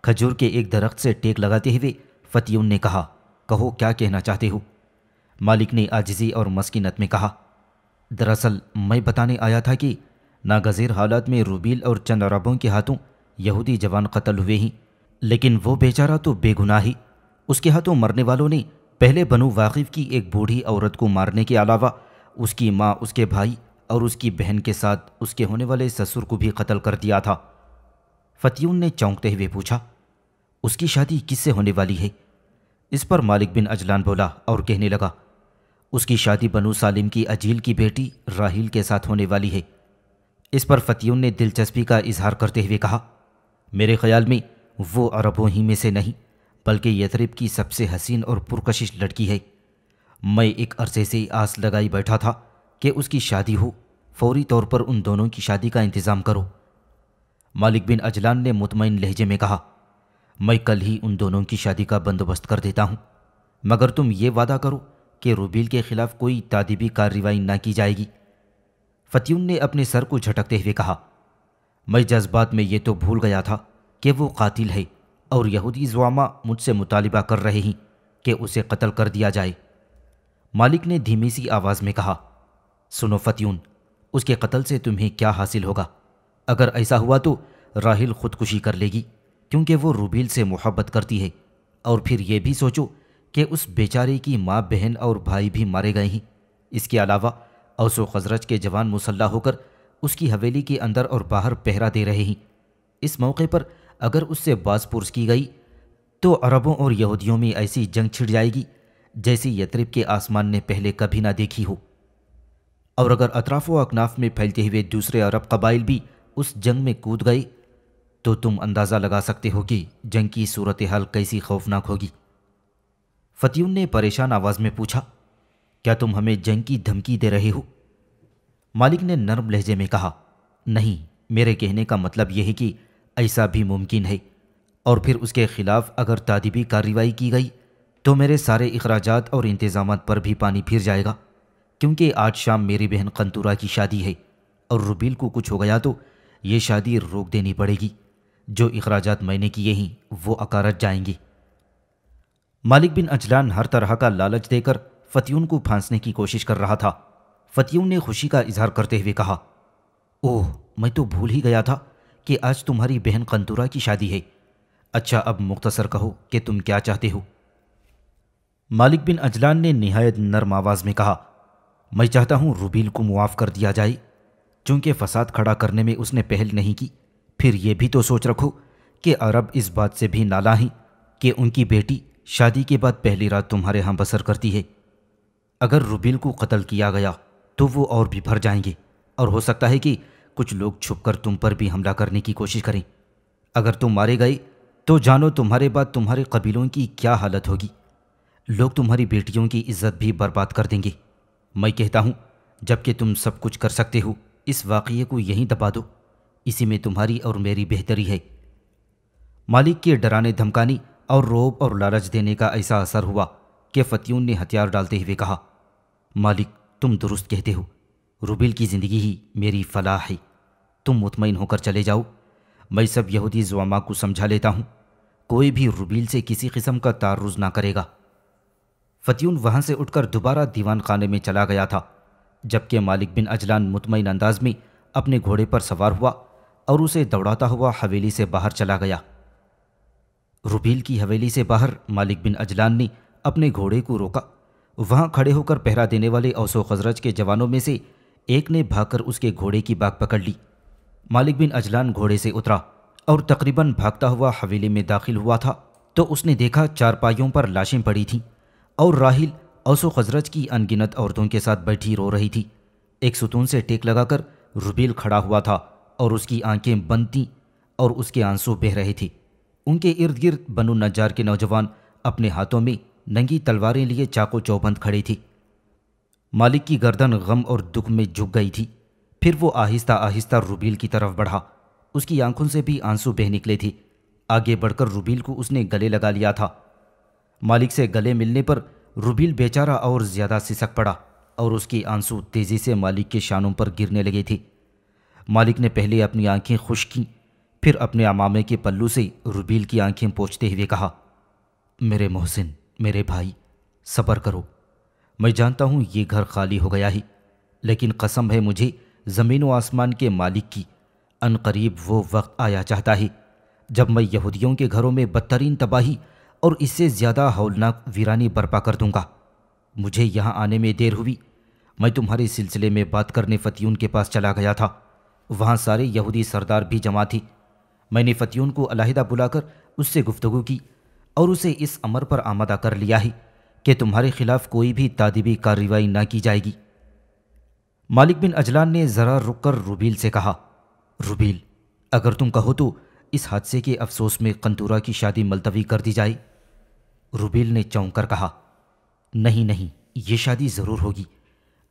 A: खजूर के एक दरख्त से टेक लगाते हुए फतीउन ने कहा कहो क्या कहना चाहते हो मालिक ने आजिजी और मस्किनत में कहा दरअसल मैं बताने आया था कि नागजीर हालात में रूबील और चंद अरबों के हाथों यहूदी जवान कत्ल हुए हैं लेकिन वो बेचारा तो बेगुनाह ही उसके हाथों मरने वालों ने पहले बनु वाकिफ़ की एक बूढ़ी औरत को मारने के अलावा उसकी माँ उसके भाई और उसकी बहन के साथ उसके होने वाले ससुर को भी कत्ल कर दिया था फतीउन ने चौंकते हुए पूछा उसकी शादी किससे होने वाली है इस पर मालिक बिन अजलान बोला और कहने लगा उसकी शादी बनू सालिम की अजील की बेटी राहील के साथ होने वाली है इस पर फतियुन ने दिलचस्पी का इजहार करते हुए कहा मेरे ख्याल में वो अरबों ही में से नहीं बल्कि यतरिब की सबसे हसीन और पुरकशिश लड़की है मैं एक अरसे से आस लगाई बैठा था कि उसकी शादी हो फौरी तौर पर उन दोनों की शादी का इंतज़ाम करो मालिक बिन अजलान ने मुतमिन लहजे में कहा मैं कल ही उन दोनों की शादी का बंदोबस्त कर देता हूँ मगर तुम ये वादा करो कि रूबील के खिलाफ कोई तादीबी कार्रवाई ना की जाएगी फतियुन ने अपने सर को झटकते हुए कहा मैं जज्बात में ये तो भूल गया था कि वो कातिल है और यहूदी जुआमा मुझसे मुतालबा कर रहे हैं कि उसे कत्ल कर दिया जाए मालिक ने धीमी सी आवाज़ में कहा सुनो फतियून उसके कत्ल से तुम्हें क्या हासिल होगा अगर ऐसा हुआ तो राहिल खुदकुशी कर लेगी क्योंकि वो रूबील से मोहब्बत करती है और फिर ये भी सोचो कि उस बेचारे की माँ बहन और भाई भी मारे गए हैं इसके अलावा अवसो खजरत के जवान मुसल्ला होकर उसकी हवेली के अंदर और बाहर पहरा दे रहे हैं इस मौके पर अगर उससे बाजपुरस की गई तो अरबों और यहूदियों में ऐसी जंग छिड़ जाएगी जैसी यतरिब के आसमान ने पहले कभी ना देखी हो और अगर अतराफ़ व अकनाफ में फैलते हुए दूसरे अरब कबाइल भी उस जंग में कूद गए तो तुम अंदाज़ा लगा सकते हो कि जंग की सूरत हाल कैसी खौफनाक होगी फतियुन ने परेशान आवाज में पूछा क्या तुम हमें जंग की धमकी दे रहे हो मालिक ने नर्म लहजे में कहा नहीं मेरे कहने का मतलब यह है कि ऐसा भी मुमकिन है और फिर उसके खिलाफ अगर तादीबी कार्रवाई की गई तो मेरे सारे अखराज और इंतज़ाम पर भी पानी फिर जाएगा क्योंकि आज शाम मेरी बहन कंतूरा की शादी है और रुबील को कुछ हो गया तो ये शादी रोक देनी पड़ेगी जो अखराज मैंने किए हैं वो अकारत जाएंगी मालिक बिन अजलान हर तरह का लालच देकर फतियून को फांसने की कोशिश कर रहा था फतियून ने खुशी का इजहार करते हुए कहा ओह मैं तो भूल ही गया था कि आज तुम्हारी बहन कंतूरा की शादी है अच्छा अब मुख्तसर कहो कि तुम क्या चाहते हो मालिक बिन अजलान ने नहायत नर्म आवाज़ में कहा मैं चाहता हूँ रुबील को मुआफ़ कर दिया जाए चूंकि फसाद खड़ा करने में उसने पहल नहीं की फिर यह भी तो सोच रखो कि अरब इस बात से भी नाला ही कि उनकी बेटी शादी के बाद पहली रात तुम्हारे यहाँ बसर करती है अगर रुबील को कत्ल किया गया तो वो और भी भर जाएंगे और हो सकता है कि कुछ लोग छुपकर तुम पर भी हमला करने की कोशिश करें अगर तुम मारे गए तो जानो तुम्हारे बाद तुम्हारे कबीलों की क्या हालत होगी लोग तुम्हारी बेटियों की इज्जत भी बर्बाद कर देंगे मैं कहता हूँ जबकि तुम सब कुछ कर सकते हो इस वाक़े को यहीं दबा दो इसी में तुम्हारी और मेरी बेहतरी है मालिक के डराने धमकानी और रोब और लालच देने का ऐसा असर हुआ कि फतियून ने हथियार डालते हुए कहा मालिक तुम दुरुस्त कहते हो रुबिल की ज़िंदगी ही मेरी फलाह है तुम मुतमिन होकर चले जाओ मैं सब यहूदी जवामा को समझा लेता हूँ कोई भी रुबील से किसी किस्म का तारुज ना करेगा फतियून वहाँ से उठकर दोबारा दीवान खाने में चला गया था जबकि मालिक बिन अजलान मुतमिन अंदाज में अपने घोड़े पर सवार हुआ और उसे दौड़ाता हुआ हवेली से बाहर चला गया रुबील की हवेली से बाहर मालिक बिन अजलान ने अपने घोड़े को रोका वहाँ खड़े होकर पहरा देने वाले औसो खजरज के जवानों में से एक ने भागकर उसके घोड़े की बाग पकड़ ली मालिक बिन अजलान घोड़े से उतरा और तकरीबन भागता हुआ हवेली में दाखिल हुआ था तो उसने देखा चारपाइयों पर लाशें पड़ी थीं और राहिल औसो खजरज की अनगिनत औरतों के साथ बैठी रो रही थी एक सुतून से टेक लगाकर रुबील खड़ा हुआ था और उसकी आंखें बंद थीं और उसके आंसू बह रहे थे उनके इर्द गिर्द बनु नजार के नौजवान अपने हाथों में नंगी तलवारें लिए चाको चौबंद खड़ी थी मालिक की गर्दन गम और दुख में झुक गई थी फिर वो आहिस्ता आहिस्ता रुबील की तरफ बढ़ा उसकी आंखों से भी आंसू बह निकले थे आगे बढ़कर रुबील को उसने गले लगा लिया था मालिक से गले मिलने पर रुबील बेचारा और ज़्यादा सिसक पड़ा और उसकी आंसू तेज़ी से मालिक के शानों पर गिरने लगे थे मालिक ने पहले अपनी आंखें खुश कीं फिर अपने अमामे के पल्लू से रुबील की आंखें पोछते हुए कहा मेरे मोहसिन मेरे भाई सब्र करो मैं जानता हूँ ये घर खाली हो गया ही लेकिन कसम है मुझे ज़मीन व आसमान के मालिक की अनकरीब वो वक्त आया चाहता है जब मैं यहूदियों के घरों में बदतरीन तबाही और इससे ज़्यादा हौलनाक वीरानी बर्पा कर दूंगा मुझे यहाँ आने में देर हुई मैं तुम्हारे सिलसिले में बात करने फतियून के पास चला गया था वहाँ सारे यहूदी सरदार भी जमा थी मैंने फतियून को अलहदा बुलाकर उससे गुफ्तगु की और उसे इस अमर पर आमदा कर लिया ही कि तुम्हारे खिलाफ कोई भी तादीबी कार्रवाई ना की जाएगी मालिक बिन अजलान ने ज़रा रुक कर रुबील से कहा रुबील अगर तुम कहो तो इस हादसे के अफसोस में कंतूरा की शादी मुलतवी कर दी जाए रुबील ने चौंक कर कहा नहीं नहीं ये शादी ज़रूर होगी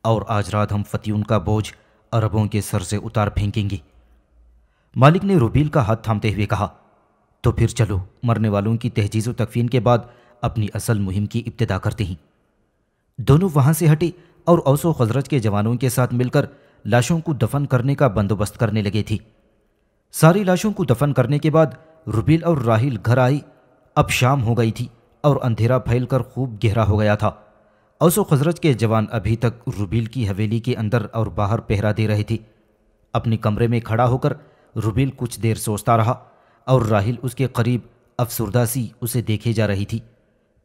A: और आज रात हम फतियून का बोझ अरबों के सर से उतार फेंकेंगे मालिक ने रुबील का हाथ थामते हुए कहा तो फिर चलो मरने वालों की तहजीज़ तकफीन के बाद अपनी असल मुहिम की इब्तदा करते हैं दोनों वहां से हटे और औसो खजरत के जवानों के साथ मिलकर लाशों को दफन करने का बंदोबस्त करने लगे थी सारी लाशों को दफन करने के बाद रुबील और राहिल घर आई अब शाम हो गई थी और अंधेरा फैल कर खूब गहरा हो गया था औसो खजरत के जवान अभी तक रुबील की हवेली के अंदर और बाहर पहरा दे रहे थे अपने कमरे में खड़ा होकर रुबेल कुछ देर सोचता रहा और राहिल उसके करीब अफसरदा सी उसे देखे जा रही थी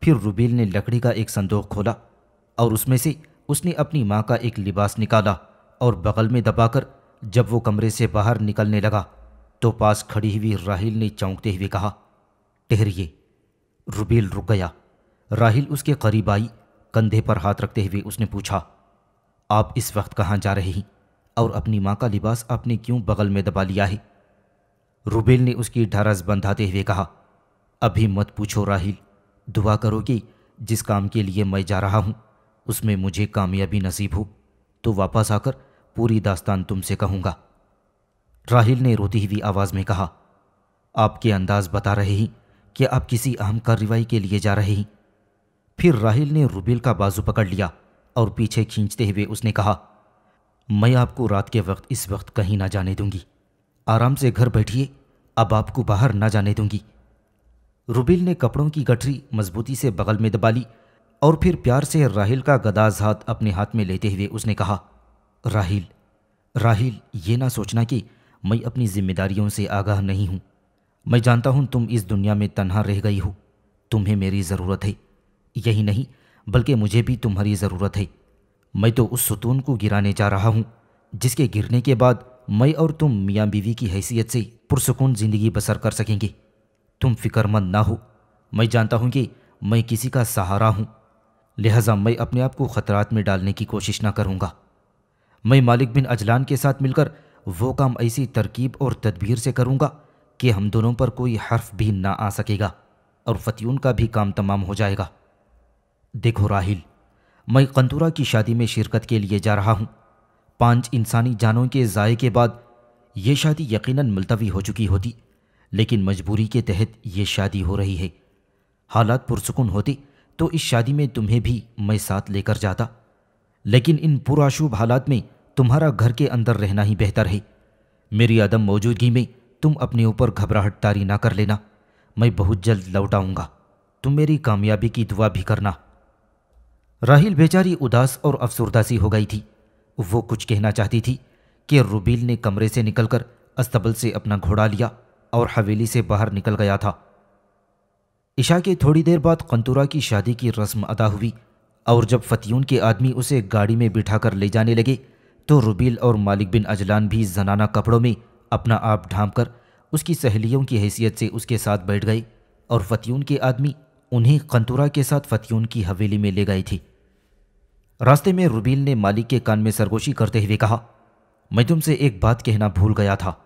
A: फिर रुबेल ने लकड़ी का एक संदूक खोला और उसमें से उसने अपनी माँ का एक लिबास निकाला और बगल में दबाकर जब वो कमरे से बाहर निकलने लगा तो पास खड़ी हुई राहिल ने चौंकते हुए कहा ठहरिए रुबेल रुक गया राहिल उसके करीब आई कंधे पर हाथ रखते हुए उसने पूछा आप इस वक्त कहाँ जा रही हैं और अपनी मां का लिबास आपने क्यों बगल में दबा लिया है रुबेल ने उसकी ढारस बंधाते हुए कहा अभी मत पूछो राहिल दुआ करो कि जिस काम के लिए मैं जा रहा हूं उसमें मुझे कामयाबी नसीब हो तो वापस आकर पूरी दास्तान तुमसे कहूँगा राहिल ने रोती हुई आवाज़ में कहा आपके अंदाज बता रहे हैं कि आप किसी अहम कार्रवाई के लिए जा रहे हैं फिर राहिल ने रुबेल का बाजू पकड़ लिया और पीछे खींचते हुए उसने कहा मैं आपको रात के वक्त इस वक्त कहीं ना जाने दूंगी आराम से घर बैठिए अब आपको बाहर ना जाने दूंगी रुबिल ने कपड़ों की गठरी मजबूती से बगल में दबा ली और फिर प्यार से राहिल का गदाज हाथ अपने हाथ में लेते हुए उसने कहा राहिल राहिल ये ना सोचना कि मैं अपनी जिम्मेदारियों से आगाह नहीं हूँ मैं जानता हूँ तुम इस दुनिया में तनहा रह गई हो तुम्हें मेरी ज़रूरत है यही नहीं बल्कि मुझे भी तुम्हारी ज़रूरत है मैं तो उस सुतून को गिराने जा रहा हूँ जिसके गिरने के बाद मैं और तुम मियाँ बीवी की हैसियत से पुरसकून ज़िंदगी बसर कर सकेंगे तुम फिक्रमंद ना हो मैं जानता हूँ कि मैं किसी का सहारा हूँ लिहाजा मैं अपने आप को ख़तरात में डालने की कोशिश ना करूँगा मैं मालिक बिन अजलान के साथ मिलकर वो काम ऐसी तरकीब और तदबीर से करूँगा कि हम दोनों पर कोई हर्फ भी ना आ सकेगा और फतून का भी काम तमाम हो जाएगा देखो राहिल मैं कंतूरा की शादी में शिरकत के लिए जा रहा हूँ पांच इंसानी जानों के ज़ाये के बाद ये शादी यकीनन मुलतवी हो चुकी होती लेकिन मजबूरी के तहत ये शादी हो रही है हालात पुरसकून होते तो इस शादी में तुम्हें भी मैं साथ लेकर जाता लेकिन इन पुराशुभ हालात में तुम्हारा घर के अंदर रहना ही बेहतर है मेरी अदम मौजूदगी में तुम अपने ऊपर घबराहट तारी ना कर लेना मैं बहुत जल्द लौटाऊंगा तुम मेरी कामयाबी की दुआ भी करना राहिल बेचारी उदास और अफसरदा सी हो गई थी वो कुछ कहना चाहती थी कि रुबील ने कमरे से निकलकर अस्तबल से अपना घोड़ा लिया और हवेली से बाहर निकल गया था ईशा के थोड़ी देर बाद कंतुरा की शादी की रस्म अदा हुई और जब फतियून के आदमी उसे गाड़ी में बिठाकर ले जाने लगे तो रुबील और मालिक बिन अजलान भी जनाना कपड़ों में अपना आप ढांप कर उसकी सहेलियों की हैसियत से उसके साथ बैठ गए और फतियून के आदमी उन्हें कंतुरा के साथ फतियून की हवेली में ले गए थी रास्ते में रुबील ने मालिक के कान में सरगोशी करते हुए कहा मैं तुमसे एक बात कहना भूल गया था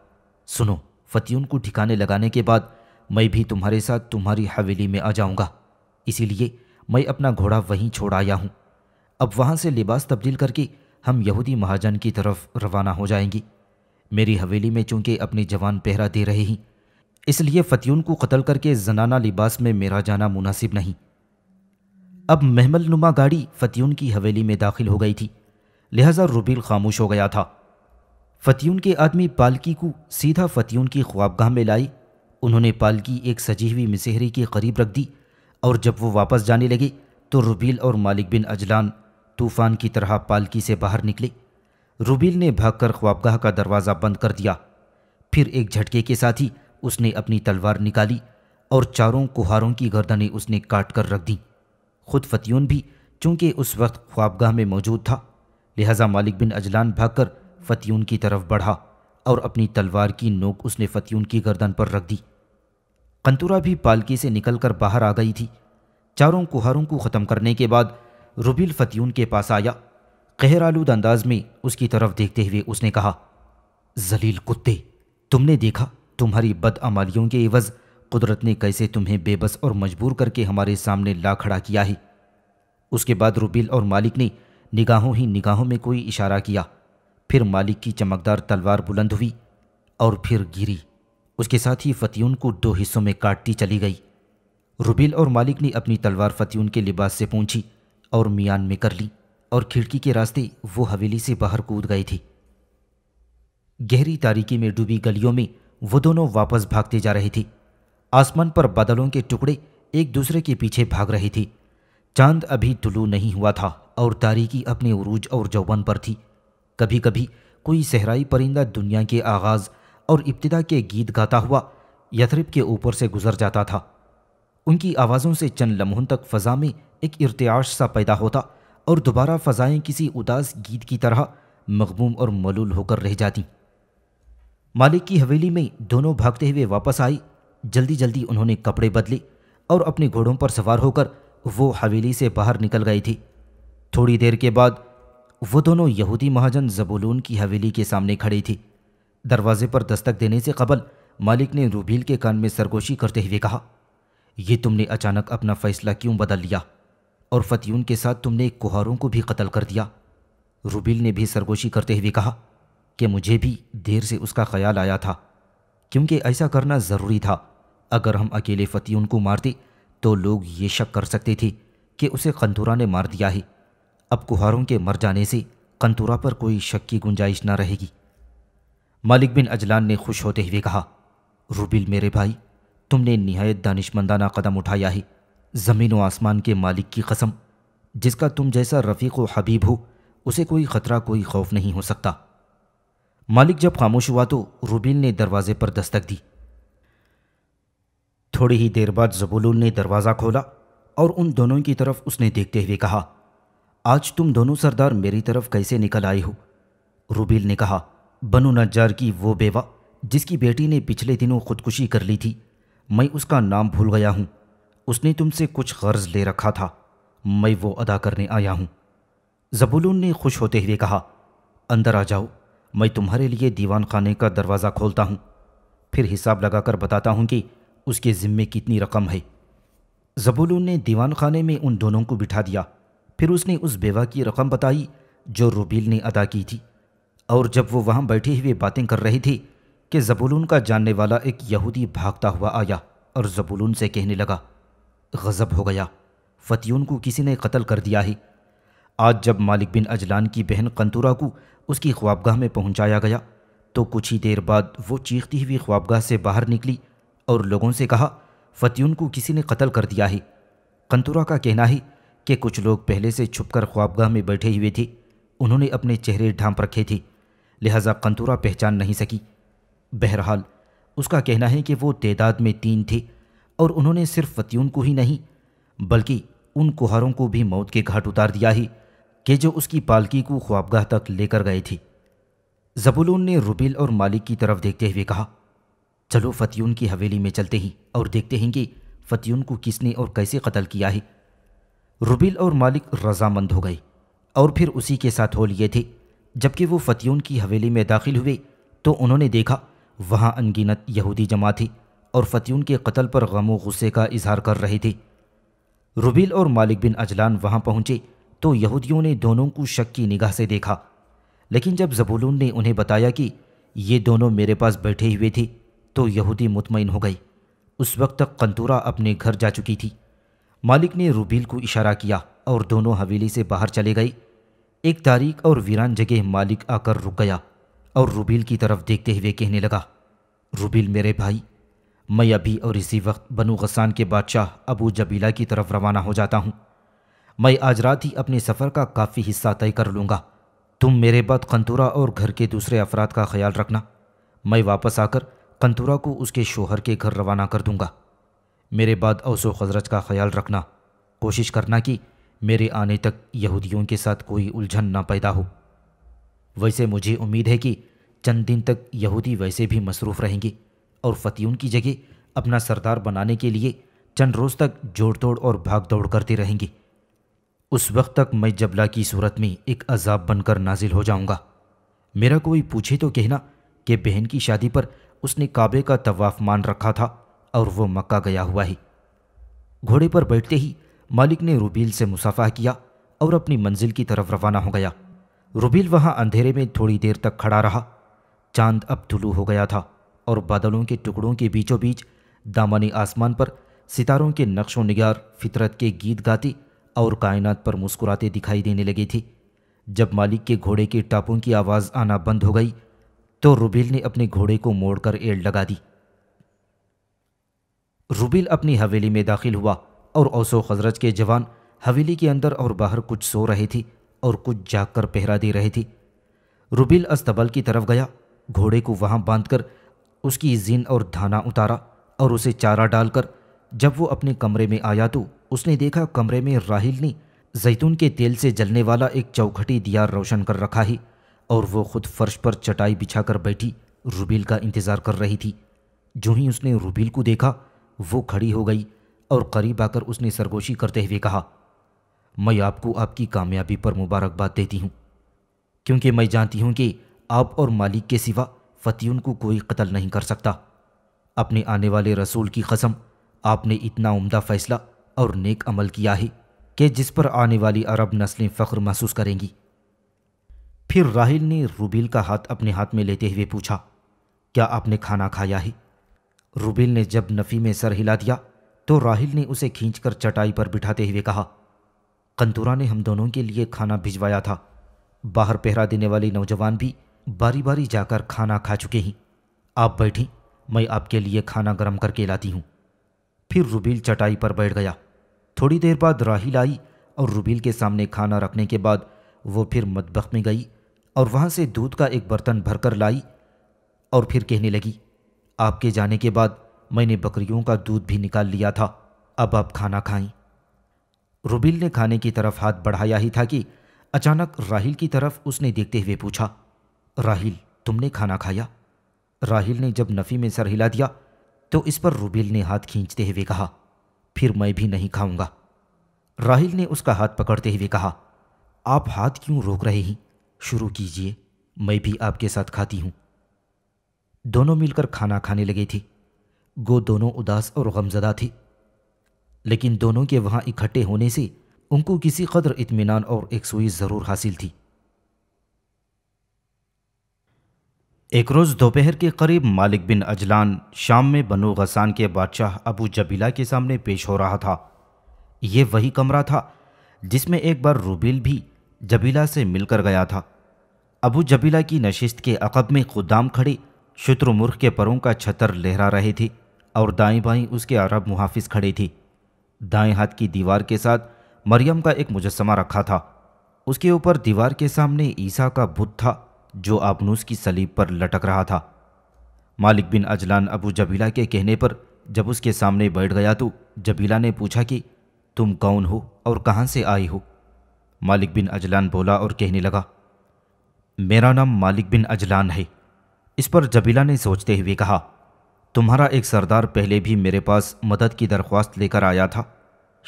A: सुनो फतियून को ठिकाने लगाने के बाद मैं भी तुम्हारे साथ तुम्हारी हवेली में आ जाऊंगा इसीलिए मैं अपना घोड़ा वहीं छोड़ आया हूँ अब वहाँ से लिबास तब्दील करके हम यहूदी महाजन की तरफ रवाना हो जाएंगी मेरी हवेली में चूंकि अपने जवान पहरा दे रहे हैं इसलिए फतियून को कत्ल करके जनाना लिबास में मेरा जाना मुनासिब नहीं अब महमल नुमा गाड़ी फतियुन की हवेली में दाखिल हो गई थी लिहाजा रुबील खामोश हो गया था फतियुन के आदमी पालकी को सीधा फतियुन की ख्वाबगाह में लाई उन्होंने पालकी एक सजी हुई मिसहरी के करीब रख दी और जब वो वापस जाने लगे तो रुबील और मालिक बिन अजलान तूफ़ान की तरह पालकी से बाहर निकले रुबील ने भागकर ख्वाबगाह का दरवाज़ा बंद कर दिया फिर एक झटके के साथ ही उसने अपनी तलवार निकाली और चारों कुहारों की गर्दनें उसने काट कर रख दीं खुद फतियोन भी चूंकि उस वक्त ख्वाबगाह में मौजूद था लिहाजा मालिक बिन अजलान भागकर फतियून की तरफ बढ़ा और अपनी तलवार की नोक उसने फतियून की गर्दन पर रख दी कंतुरा भी पालकी से निकलकर बाहर आ गई थी चारों कुहारों को ख़त्म करने के बाद रुबील फतियून के पास आया कहर आलूद अंदाज में उसकी तरफ देखते हुए उसने कहा जलील कुत्ते तुमने देखा तुम्हारी बदअमालियों के एवज़ कुदरत ने कैसे तुम्हें बेबस और मजबूर करके हमारे सामने ला खड़ा किया है उसके बाद रुबिल और मालिक ने निगाहों ही निगाहों में कोई इशारा किया फिर मालिक की चमकदार तलवार बुलंद हुई और फिर गिरी उसके साथ ही फतियून को दो हिस्सों में काटती चली गई रुबिल और मालिक ने अपनी तलवार फतियून के लिबास से पूछी और मियान में कर ली और खिड़की के रास्ते वो हवेली से बाहर कूद गई थी गहरी तारीकी में डूबी गलियों में वो दोनों वापस भागते जा रहे थे आसमान पर बादलों के टुकड़े एक दूसरे के पीछे भाग रहे थे चांद अभी टुलू नहीं हुआ था और तारीकी अपने उरूज और जौवन पर थी कभी कभी कोई सहराई परिंदा दुनिया के आगाज़ और इब्तदा के गीत गाता हुआ यथरिप के ऊपर से गुजर जाता था उनकी आवाज़ों से चंद लम्हों तक फ़ज़ा में एक इरतियाश सा पैदा होता और दोबारा फ़ज़ाएँ किसी उदास गीत की तरह मकबूम और मलूल होकर रह जाती मालिक की हवेली में दोनों भागते हुए वापस आई जल्दी जल्दी उन्होंने कपड़े बदले और अपने घोड़ों पर सवार होकर वो हवेली से बाहर निकल गई थी थोड़ी देर के बाद वो दोनों यहूदी महाजन जबुलून की हवेली के सामने खड़ी थी दरवाजे पर दस्तक देने से कबल मालिक ने रूबील के कान में सरगोशी करते हुए कहा यह तुमने अचानक अपना फैसला क्यों बदल लिया और फतियून के साथ तुमने कुहारों को भी कत्ल कर दिया रूबील ने भी सरगोशी करते हुए कहा कि मुझे भी देर से उसका ख्याल आया था क्योंकि ऐसा करना ज़रूरी था अगर हम अकेले फतियून को मारते तो लोग ये शक कर सकते थे कि उसे कंतूरा ने मार दिया है अब कुहारों के मर जाने से कंतूरा पर कोई शक की गुंजाइश ना रहेगी मालिक बिन अजलान ने खुश होते हुए कहा रुबिल मेरे भाई तुमने नहायत दानिशमंदाना कदम उठाया है ज़मीन व आसमान के मालिक की कसम जिसका तुम जैसा रफ़ीक व हबीब हो उसे कोई ख़तरा कोई खौफ नहीं हो सकता मालिक जब खामोश हुआ तो रुबिल ने दरवाजे पर दस्तक दी थोड़ी ही देर बाद जबुलून ने दरवाज़ा खोला और उन दोनों की तरफ उसने देखते हुए कहा आज तुम दोनों सरदार मेरी तरफ कैसे निकल आए हो रुबील ने कहा बनु नज्जार की वो बेवा जिसकी बेटी ने पिछले दिनों खुदकुशी कर ली थी मैं उसका नाम भूल गया हूँ उसने तुमसे कुछ कर्ज ले रखा था मैं वो अदा करने आया हूँ जबुलून ने खुश होते हुए कहा अंदर आ जाओ मैं तुम्हारे लिए दीवान खाने का दरवाज़ा खोलता हूँ फिर हिसाब लगाकर बताता हूँ कि उसके ज़िम्मे कितनी रकम है जबुलून ने दीवान खाने में उन दोनों को बिठा दिया फिर उसने उस बेवा की रकम बताई जो रुबील ने अदा की थी और जब वो वहाँ बैठे हुए बातें कर रहे थे कि जबुलून का जानने वाला एक यहूदी भागता हुआ आया और जबुलून से कहने लगा गज़ब हो गया फतियून को किसी ने कत्ल कर दिया है आज जब मालिक बिन अजलान की बहन कंतूरा को उसकी ख्वाबगाह में पहुंचाया गया तो कुछ ही देर बाद वो चीखती हुई ख्वाबगाह से बाहर निकली और लोगों से कहा फतियुन को किसी ने कत्ल कर दिया है कंतुरा का कहना है कि कुछ लोग पहले से छुपकर ख्वाबगाह में बैठे हुए थे उन्होंने अपने चेहरे ढांप रखे थे लिहाजा कंतुरा पहचान नहीं सकी बहरहाल उसका कहना है कि वो तैदाद में तीन थे और उन्होंने सिर्फ फतियून को ही नहीं बल्कि उन कुहारों को भी मौत के घाट उतार दिया है कि जो उसकी पालकी को ख्वाबगाह तक लेकर गए थे जबुलून ने रुबिल और मालिक की तरफ देखते हुए कहा चलो फतियून की हवेली में चलते हैं और देखते हैं कि फतियून को किसने और कैसे कत्ल किया है रुबिल और मालिक रजामंद हो गए और फिर उसी के साथ हो लिए थे जबकि वो फतियून की हवेली में दाखिल हुए तो उन्होंने देखा वहाँ अनगिनत यहूदी जमा थी और फतियून के कत्ल पर गमो गुस्से का इजहार कर रहे थे रुबील और मालिक बिन अजलान वहाँ पहुँचे तो यहूदियों ने दोनों को शक की निगाह से देखा लेकिन जब जबुलून ने उन्हें बताया कि ये दोनों मेरे पास बैठे हुए थे तो यहूदी मुतमिन हो गई उस वक्त तक कंतूरा अपने घर जा चुकी थी मालिक ने रूबील को इशारा किया और दोनों हवेली से बाहर चले गए एक तारीख और वीरान जगह मालिक आकर रुक गया और रूबील की तरफ देखते हुए कहने लगा रूबील मेरे भाई मैं अभी और इसी वक्त बनु गसान के बादशाह अबू जबीला की तरफ रवाना हो जाता हूँ मैं आज रात ही अपने सफ़र का काफ़ी हिस्सा तय कर लूँगा तुम मेरे बाद कंतूरा और घर के दूसरे अफराद का ख्याल रखना मैं वापस आकर कंतुरा को उसके शोहर के घर रवाना कर दूंगा मेरे बाद अवसो हजरत का ख्याल रखना कोशिश करना कि मेरे आने तक यहूदियों के साथ कोई उलझन ना पैदा हो वैसे मुझे उम्मीद है कि चंद दिन तक यहूदी वैसे भी मसरूफ़ रहेंगे और फ़तियून की जगह अपना सरदार बनाने के लिए चंद रोज़ तक जोड़ तोड़ और भाग दौड़ करते रहेंगे उस वक्त तक मैं जबला की सूरत में एक अजाब बनकर नाजिल हो जाऊंगा मेरा कोई पूछे तो कहना कि बहन की शादी पर उसने काबे का तवाफ मान रखा था और वो मक्का गया हुआ ही घोड़े पर बैठते ही मालिक ने रुबील से मुसाफा किया और अपनी मंजिल की तरफ रवाना हो गया रुबील वहाँ अंधेरे में थोड़ी देर तक खड़ा रहा चांद अब धुलू हो गया था और बादलों के टुकड़ों के बीचों बीच दामनी आसमान पर सितारों के नक्शों निगार फितरत के गीत गाती और कायनात पर मुस्कुराते दिखाई देने लगी थी जब मालिक के घोड़े के टापों की आवाज़ आना बंद हो गई तो रुबिल ने अपने घोड़े को मोड़कर एड़ लगा दी रुबिल अपनी हवेली में दाखिल हुआ और औसो खजरत के जवान हवेली के अंदर और बाहर कुछ सो रहे थे और कुछ जाग कर पहरा दे रहे थे रुबिल अस्तबल की तरफ गया घोड़े को वहां बांधकर उसकी जीन और धाना उतारा और उसे चारा डालकर जब वो अपने कमरे में आया तो उसने देखा कमरे में राहिल ने जैतून के तेल से जलने वाला एक चौखटी दिया रोशन कर रखा ही और वो खुद फर्श पर चटाई बिछाकर बैठी रुबील का इंतज़ार कर रही थी जो ही उसने रुबील को देखा वो खड़ी हो गई और करीब आकर उसने सरगोशी करते हुए कहा मैं आपको आपकी कामयाबी पर मुबारकबाद देती हूँ क्योंकि मैं जानती हूँ कि आप और मालिक के सिवा फ़तीन को कोई कत्ल नहीं कर सकता अपने आने वाले रसूल की कसम आपने इतना उम्दा फ़ैसला और नेक अमल किया है कि जिस पर आने वाली अरब नस्लें फ़ख्र महसूस करेंगी फिर राहिल ने रुबिल का हाथ अपने हाथ में लेते हुए पूछा क्या आपने खाना खाया ही रुबिल ने जब नफ़ी में सर हिला दिया तो राहिल ने उसे खींचकर चटाई पर बिठाते हुए कहा कंतूरा ने हम दोनों के लिए खाना भिजवाया था बाहर पहरा देने वाले नौजवान भी बारी बारी जाकर खाना खा चुके हैं आप बैठी मैं आपके लिए खाना गर्म करके लाती हूँ फिर रुबील चटाई पर बैठ गया थोड़ी देर बाद राहिल आई और रुबील के सामने खाना रखने के बाद वो फिर मतबक में गई और वहां से दूध का एक बर्तन भरकर लाई और फिर कहने लगी आपके जाने के बाद मैंने बकरियों का दूध भी निकाल लिया था अब आप खाना खाएं रुबिल ने खाने की तरफ हाथ बढ़ाया ही था कि अचानक राहिल की तरफ उसने देखते हुए पूछा राहिल तुमने खाना खाया राहिल ने जब नफ़ी में सर हिला दिया तो इस पर रुबिल ने हाथ खींचते हुए कहा फिर मैं भी नहीं खाऊंगा राहिल ने उसका हाथ पकड़ते हुए कहा आप हाथ क्यों रोक रहे हैं शुरू कीजिए मैं भी आपके साथ खाती हूँ दोनों मिलकर खाना खाने लगे थे गो दोनों उदास और गमजदा थे लेकिन दोनों के वहाँ इकट्ठे होने से उनको किसी कदर इतमान और एक सुई ज़रूर हासिल थी एक रोज़ दोपहर के करीब मालिक बिन अजलान शाम में बनो गसान के बादशाह अबू जबीला के सामने पेश हो रहा था यह वही कमरा था जिसमें एक बार रूबेल भी जबीला से मिलकर गया था अबू जबीला की नशिस्त के अकब में खुदाम खड़ी शुत्रमुर्ख के परों का छतर लहरा रही थी और दाएं बाएं उसके अरब मुहाफिज खड़ी थी दाएं हाथ की दीवार के साथ मरियम का एक मुजस्मा रखा था उसके ऊपर दीवार के सामने ईसा का बुत था जो आपनूस की सलीब पर लटक रहा था मालिक बिन अजलान अबू जबीला के कहने पर जब उसके सामने बैठ गया तो जबीला ने पूछा कि तुम कौन हो और कहाँ से आई हो मालिक बिन अजलान बोला और कहने लगा मेरा नाम मालिक बिन अजलान है इस पर जबीला ने सोचते हुए कहा तुम्हारा एक सरदार पहले भी मेरे पास मदद की दरख्वास्त लेकर आया था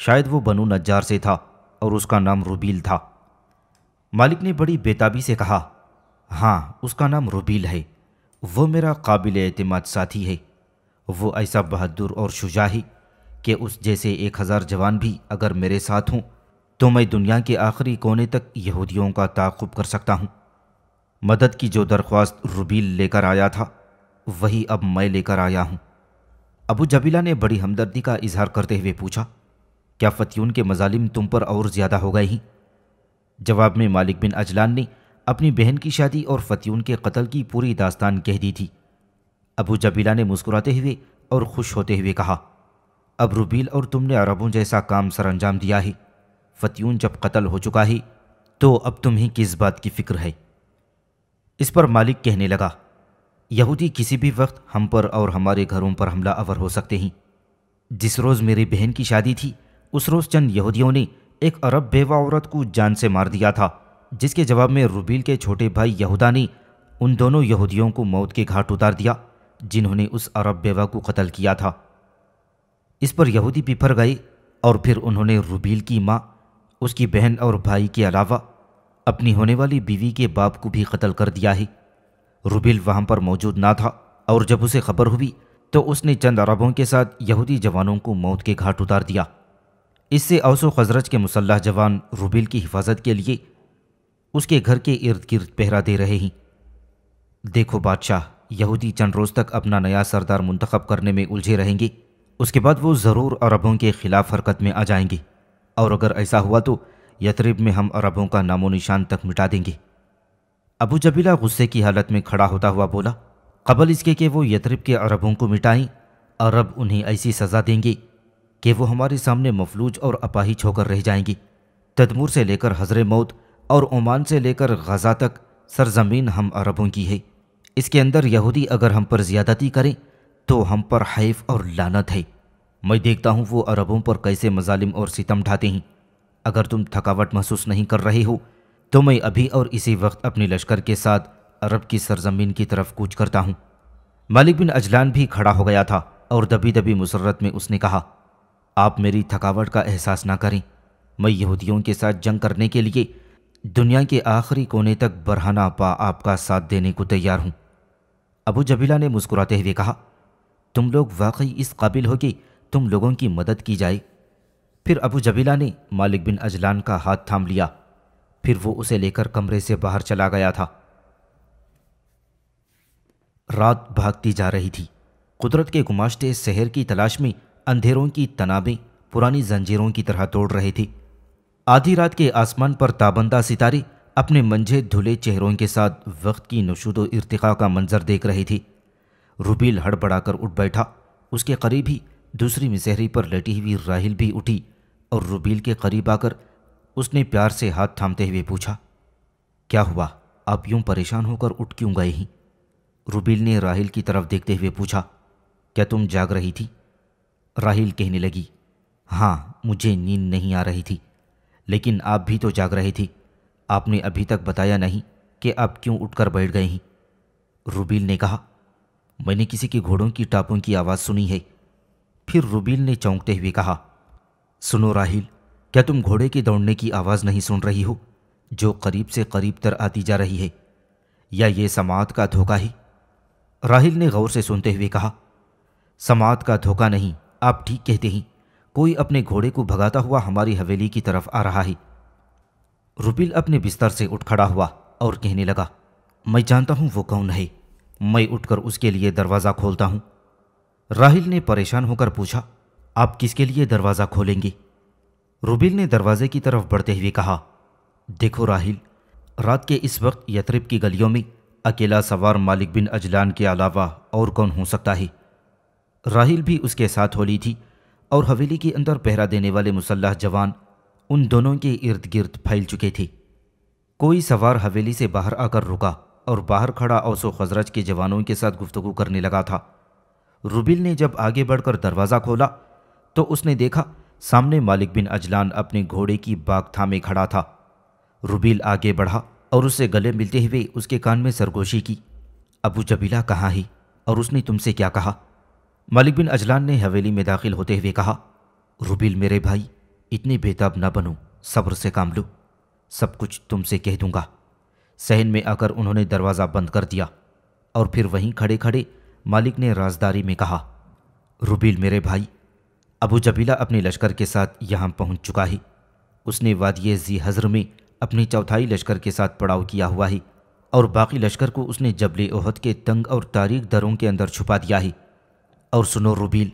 A: शायद वो बनू नज्जार से था और उसका नाम रुबील था मालिक ने बड़ी बेताबी से कहा हाँ उसका नाम रुबील है वो मेरा काबिल अतमाद साथी है वो ऐसा बहादुर और शुजा है कि उस जैसे एक हज़ार जवान भी अगर मेरे साथ हों तो मैं दुनिया के आखिरी कोने तक यहूदियों का ताकुब कर सकता हूँ मदद की जो दरख्वास्त रुबील लेकर आया था वही अब मैं लेकर आया हूँ अबू जबीला ने बड़ी हमदर्दी का इजहार करते हुए पूछा क्या फतून के मजालिम तुम पर और ज़्यादा हो गए ही जवाब में मालिक बिन अजलान ने अपनी बहन की शादी और फतून के कत्ल की पूरी दास्तान कह दी थी अबू जबीला ने मुस्कुराते हुए और खुश होते हुए कहा अब रुबील और तुमने अरबों जैसा काम सरंजाम दिया है फत्यून जब कत्ल हो चुका ही तो अब तुम्हें किस बात की फ़िक्र है इस पर मालिक कहने लगा यहूदी किसी भी वक्त हम पर और हमारे घरों पर हमला अवर हो सकते हैं जिस रोज़ मेरी बहन की शादी थी उस रोज़ चंद यहूदियों ने एक अरब बेवा औरत को जान से मार दिया था जिसके जवाब में रुबील के छोटे भाई यहूदा ने उन दोनों यहूदियों को मौत के घाट उतार दिया जिन्होंने उस अरब बेवा को कत्ल किया था इस पर यहूदी पिफर गए और फिर उन्होंने रुबील की माँ उसकी बहन और भाई के अलावा अपनी होने वाली बीवी के बाप को भी कत्ल कर दिया है रुबिल वहाँ पर मौजूद ना था और जब उसे खबर हुई तो उसने चंद अरबों के साथ यहूदी जवानों को मौत के घाट उतार दिया इससे औसो खजरज के मुसल्ह जवान रुबिल की हिफाजत के लिए उसके घर के इर्द गिर्द पहरा दे रहे हैं देखो बादशाह यहूदी चंद रोज़ तक अपना नया सरदार मुंतखब करने में उलझे रहेंगे उसके बाद वो ज़रूर अरबों के ख़िलाफ़ हरकत में आ जाएंगे और अगर ऐसा हुआ तो यतरिब में हम अरबों का नामो निशान तक मिटा देंगे अबू जबीला गुस्से की हालत में खड़ा होता हुआ बोला कबल इसके कि वो यतरिब के अरबों को मिटाएं अरब उन्हें ऐसी सज़ा देंगे कि वो हमारे सामने मफलूज और अपाहिज होकर रह जाएंगी तदमूर से लेकर हजर मौत और ओमान से लेकर गज़ा तक सरजमीन हम अरबों की है इसके अंदर यहूदी अगर हम पर ज़्यादती करें तो हम पर हैफ और लानत है मैं देखता हूँ वो अरबों पर कैसे मजालिम और सितम ढाते हैं अगर तुम थकावट महसूस नहीं कर रहे हो तो मैं अभी और इसी वक्त अपने लश्कर के साथ अरब की सरजमीन की तरफ कूच करता हूँ मालिक बिन अजलान भी खड़ा हो गया था और दबी दबी मुसरत में उसने कहा आप मेरी थकावट का एहसास ना करें मैं यहूदियों के साथ जंग करने के लिए दुनिया के आखिरी कोने तक बरहाना पा आपका साथ देने को तैयार हूँ अबू जबीला ने मुस्कुराते हुए कहा तुम लोग वाकई इस काबिल हो कि तुम लोगों की मदद की जाए फिर अबू जबीला ने मालिक बिन अजलान का हाथ थाम लिया फिर वो उसे लेकर कमरे से बाहर चला गया था रात भागती जा रही थी कुदरत के गुमाश्ते शहर की तलाश में अंधेरों की तनाबें पुरानी जंजीरों की तरह तोड़ रहे थे आधी रात के आसमान पर ताबंदा सितारे अपने मंझे धुले चेहरों के साथ वक्त की नशुदो इरतका का मंजर देख रही थी रुबील हड़बड़ाकर उठ बैठा उसके करीब ही दूसरी मिसहरी पर लेटी हुई राहिल भी उठी और रुबील के करीब आकर उसने प्यार से हाथ थामते हुए पूछा क्या हुआ आप यूं परेशान होकर उठ क्यों गए ही रुबील ने राहिल की तरफ देखते हुए पूछा क्या तुम जाग रही थी राहिल कहने लगी हाँ मुझे नींद नहीं आ रही थी लेकिन आप भी तो जाग रही थी आपने अभी तक बताया नहीं कि आप क्यों उठकर बैठ गए हैं रुबील ने कहा मैंने किसी के घोड़ों की टापों की आवाज़ सुनी है फिर रुबील ने चौंकते हुए कहा सुनो राहिल क्या तुम घोड़े के दौड़ने की आवाज़ नहीं सुन रही हो जो करीब से करीब तर आती जा रही है या ये समात का धोखा ही राहिल ने गौर से सुनते हुए कहा समात का धोखा नहीं आप ठीक कहते ही कोई अपने घोड़े को भगाता हुआ हमारी हवेली की तरफ आ रहा है रुबिल अपने बिस्तर से उठ खड़ा हुआ और कहने लगा मैं जानता हूँ वो कौन है मैं उठकर उसके लिए दरवाज़ा खोलता हूँ राहिल ने परेशान होकर पूछा आप किसके लिए दरवाज़ा खोलेंगी रुबिल ने दरवाजे की तरफ बढ़ते हुए कहा देखो राहिल रात के इस वक्त यतरिब की गलियों में अकेला सवार मालिक बिन अजलान के अलावा और कौन हो सकता है राहिल भी उसके साथ होली थी और हवेली के अंदर पहरा देने वाले मुसल्ह जवान उन दोनों के इर्द गिर्द फैल चुके थे कोई सवार हवेली से बाहर आकर रुका और बाहर खड़ा औसो खजरज के जवानों के साथ गुफ्तगु करने लगा था रुबिल ने जब आगे बढ़कर दरवाज़ा खोला तो उसने देखा सामने मालिक बिन अजलान अपने घोड़े की बाग थामे खड़ा था रुबिल आगे बढ़ा और उसे गले मिलते हुए उसके कान में सरगोशी की अबू जबीला कहाँ ही और उसने तुमसे क्या कहा मालिक बिन अजलान ने हवेली में दाखिल होते हुए कहा रुबिल मेरे भाई इतने बेताब ना बनो सब्र से काम लो सब कुछ तुमसे कह दूंगा सहन में आकर उन्होंने दरवाज़ा बंद कर दिया और फिर वहीं खड़े खड़े मालिक ने राजदारी में कहा रुबील मेरे भाई अबू जबीला अपने लश्कर के साथ यहाँ पहुँच चुका है उसने वादिय जी हज़र में अपनी चौथाई लश्कर के साथ पड़ाव किया हुआ है और बाकी लश्कर को उसने जबले ओहद के तंग और तारीख दरों के अंदर छुपा दिया है और सुनो रुबील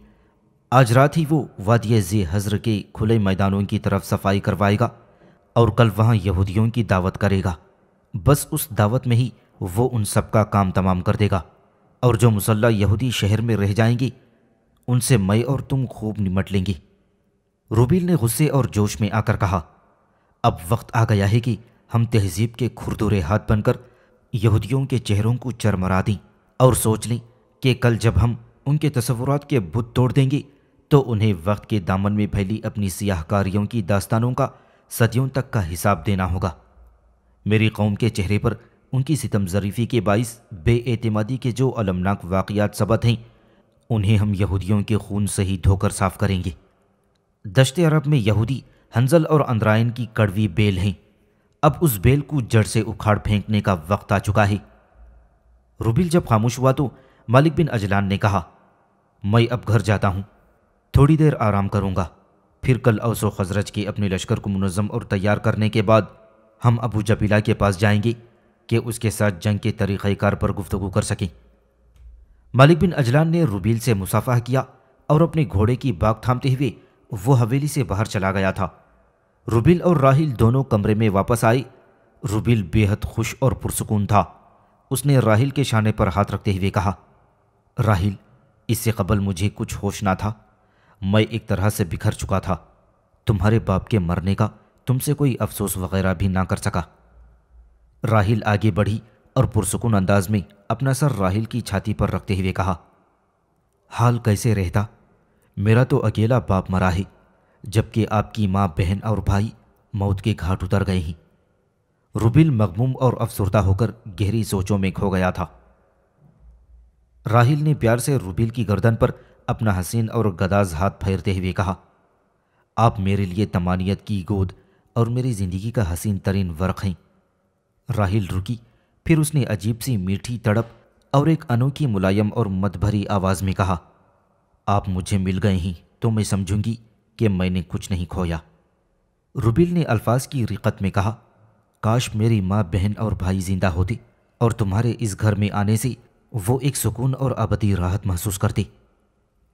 A: आज रात ही वो वादिय जे हज़र के खुले मैदानों की तरफ सफाई करवाएगा और कल वहाँ यहूदियों की दावत करेगा बस उस दावत में ही वो उन सबका काम तमाम कर देगा और जो मुसल्ला यहूदी शहर में रह जाएंगी उनसे मैं और तुम खूब निमट लेंगी रूबील ने गुस्से और जोश में आकर कहा अब वक्त आ गया है कि हम तहजीब के खुरदुरे हाथ बनकर यहूदियों के चेहरों को चरमरा दें और सोच लें कि कल जब हम उनके तस्वुरात के बुत तोड़ देंगे तो उन्हें वक्त के दामन में फैली अपनी सियाहकारियों की दास्तानों का सदियों तक का हिसाब देना होगा मेरी कौम के चेहरे पर उनकी सितम जरीफ़ी के बाइस बेअमादी के जो अलमनाक वाक़ात सबत हैं उन्हें हम यहूदियों के खून से ही धोकर साफ करेंगे दशत अरब में यहूदी हंजल और अंदरायन की कड़वी बेल हैं अब उस बेल को जड़ से उखाड़ फेंकने का वक्त आ चुका है रुबिल जब खामोश हुआ तो मालिक बिन अजलान ने कहा मैं अब घर जाता हूँ थोड़ी देर आराम करूँगा फिर कल अवसो खजरज के अपने लश्कर को मुनज़म और तैयार करने के बाद हम अबू जबीला के पास जाएंगे कि उसके साथ जंग के तरीक़ाकार पर गुफ्तु कर सकें मालिक बिन अजलान ने रुबील से मुसाफा किया और अपने घोड़े की बाग थामते हुए वो हवेली से बाहर चला गया था रुबील और राहिल दोनों कमरे में वापस आए रुबील बेहद खुश और पुरसकून था उसने राहिल के शाने पर हाथ रखते हुए कहा राहिल इससे कबल मुझे कुछ होश ना था मैं एक तरह से बिखर चुका था तुम्हारे बाप के मरने का तुमसे कोई अफसोस वगैरह भी ना कर सका राहिल आगे बढ़ी और पुरसकून अंदाज में अपना सर राहिल की छाती पर रखते हुए कहा हाल कैसे रहता मेरा तो अकेला बाप मरा है जबकि आपकी माँ बहन और भाई मौत के घाट उतर गए हैं रुबिल मगमूम और अफसरदा होकर गहरी सोचों में खो गया था राहिल ने प्यार से रुबिल की गर्दन पर अपना हसीन और गदाज हाथ फेरते हुए कहा आप मेरे लिए तमानियत की गोद और मेरी ज़िंदगी का हसीन तरीन वर्क हैं राहिल रुकी फिर उसने अजीब सी मीठी तड़प और एक अनोखी मुलायम और मत भरी आवाज़ में कहा आप मुझे मिल गए ही तो मैं समझूंगी कि मैंने कुछ नहीं खोया रुबिल ने अल्फाज की रिकत में कहा काश मेरी माँ बहन और भाई जिंदा होते और तुम्हारे इस घर में आने से वो एक सुकून और अबदी राहत महसूस करती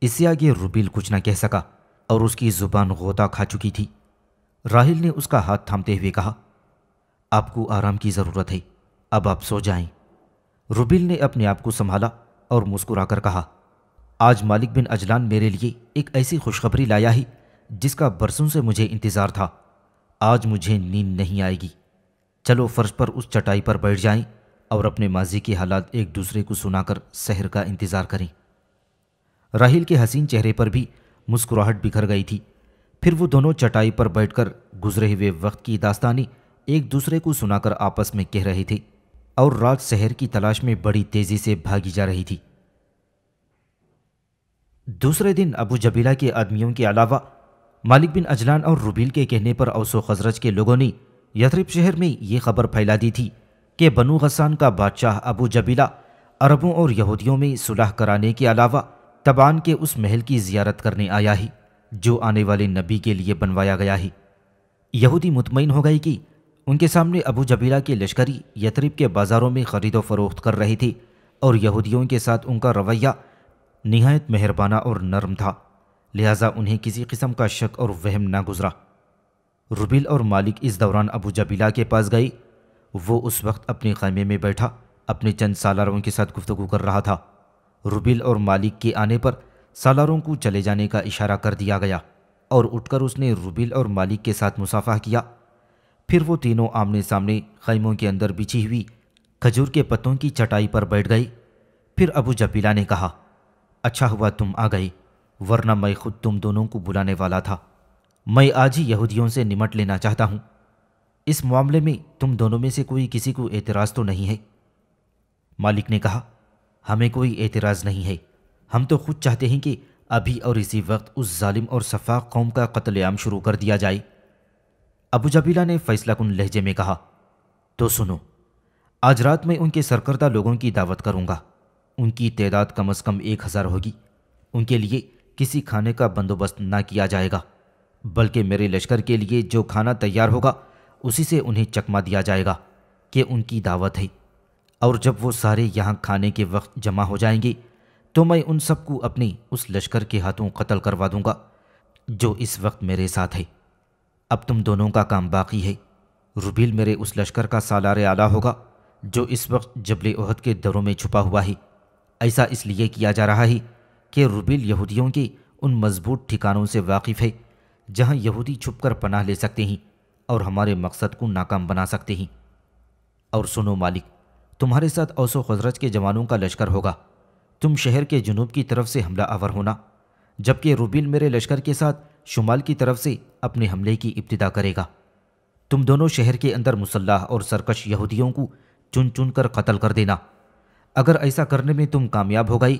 A: इससे आगे रुबिल कुछ ना कह सका और उसकी ज़ुबान गोता खा चुकी थी राहिल ने उसका हाथ थामते हुए कहा आपको आराम की ज़रूरत है अब आप सो जाएं। रुबिल ने अपने आप को संभाला और मुस्कुराकर कहा आज मालिक बिन अजलान मेरे लिए एक ऐसी खुशखबरी लाया ही जिसका बरसों से मुझे इंतज़ार था आज मुझे नींद नहीं आएगी चलो फर्श पर उस चटाई पर बैठ जाएं और अपने माजी के हालात एक दूसरे को सुनाकर शहर का इंतज़ार करें राहिल के हसीन चेहरे पर भी मुस्कुराहट बिखर गई थी फिर वो दोनों चटाई पर बैठकर गुजरे हुए वक्त की दास्तानी एक दूसरे को सुनाकर आपस में कह रहे थे और रात शहर की तलाश में बड़ी तेजी से भागी जा रही थी दूसरे दिन अबू जबीला के आदमियों के अलावा मालिक बिन अजलान और रुबील के कहने पर औसो खजरज के लोगों ने यथरिप शहर में यह खबर फैला दी थी कि बनू हसान का बादशाह अबू जबीला अरबों और यहूदियों में सुलह कराने के अलावा तबान के उस महल की जियारत करने आया ही जो आने वाले नबी के लिए बनवाया गया ही यहूदी मुतमिन हो गई कि उनके सामने अबू जबीला के लश्करी यतरीब के बाज़ारों में ख़रीदो फरोख्त कर रही थी और यहूदियों के साथ उनका रवैया नहायत मेहरबाना और नरम था लिहाजा उन्हें किसी किस्म का शक और वहम ना गुजरा रुबिल और मालिक इस दौरान अबू जबीला के पास गई वो उस वक्त अपने खैमे में बैठा अपने चंद सालारों के साथ गुफ्तगु कर रहा था रुबिल और मालिक के आने पर सालारों को चले जाने का इशारा कर दिया गया और उठकर उसने रुबिल और मालिक के साथ मुसाफा किया फिर वो तीनों आमने सामने खैमों के अंदर बिछी हुई खजूर के पत्तों की चटाई पर बैठ गई फिर अबू जबीला ने कहा अच्छा हुआ तुम आ गई वरना मैं खुद तुम दोनों को बुलाने वाला था मैं आज ही यहूदियों से निमट लेना चाहता हूँ इस मामले में तुम दोनों में से कोई किसी को एतराज़ तो नहीं है मालिक ने कहा हमें कोई एतराज़ नहीं है हम तो खुद चाहते हैं कि अभी और इसी वक्त उस जालिम और सफ़ा कौम का कत्लेआम शुरू कर दिया जाए अबू जबीला ने फैसला कुन लहजे में कहा तो सुनो आज रात मैं उनके सरकर्दा लोगों की दावत करूंगा उनकी तदाद कम अज़ कम एक हज़ार होगी उनके लिए किसी खाने का बंदोबस्त ना किया जाएगा बल्कि मेरे लश्कर के लिए जो खाना तैयार होगा उसी से उन्हें चकमा दिया जाएगा कि उनकी दावत है और जब वो सारे यहाँ खाने के वक्त जमा हो जाएंगे तो मैं उन सबको अपने उस लश्कर के हाथों कत्ल करवा दूंगा जो इस वक्त मेरे साथ है अब तुम दोनों का काम बाकी है रुबील मेरे उस लश्कर का सालार आला होगा जो इस वक्त जबल अहद के दरों में छुपा हुआ है ऐसा इसलिए किया जा रहा है कि रुबील यहूदियों के उन मजबूत ठिकानों से वाकिफ़ है जहाँ यहूदी छुप कर पनाह ले सकते हैं और हमारे मकसद को नाकाम बना सकते हैं और सुनो मालिक तुम्हारे साथ औसो खजरत के जवानों का लश्कर होगा तुम शहर के जनूब की तरफ से हमला आवर होना जबकि रुबील मेरे लश्कर के साथ शुमाल की तरफ से अपने हमले की इब्तदा करेगा तुम दोनों शहर के अंदर मुसल्ह और सरकश यहूदियों को चुन चुन कर कत्ल कर देना अगर ऐसा करने में तुम कामयाब हो गई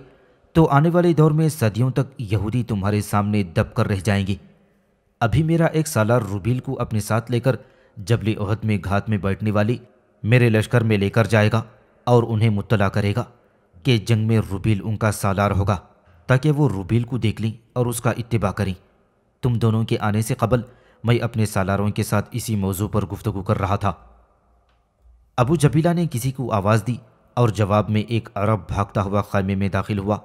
A: तो आने वाले दौर में सदियों तक यहूदी तुम्हारे सामने दब कर रह जाएंगे अभी मेरा एक सालार रुबील को अपने साथ लेकर जबली ओहद में घात में बैठने वाली मेरे लश्कर में लेकर जाएगा और उन्हें मुतला करेगा कि जंग में रुबील उनका सालार होगा ताकि वो रुबील को देख लें और उसका इतबा करें तुम दोनों के आने से कबल मैं अपने सालारों के साथ इसी मौजू पर गुफ्तु कर रहा था अबू जबीला ने किसी को आवाज़ दी और जवाब में एक अरब भागता हुआ खैमे में दाखिल हुआ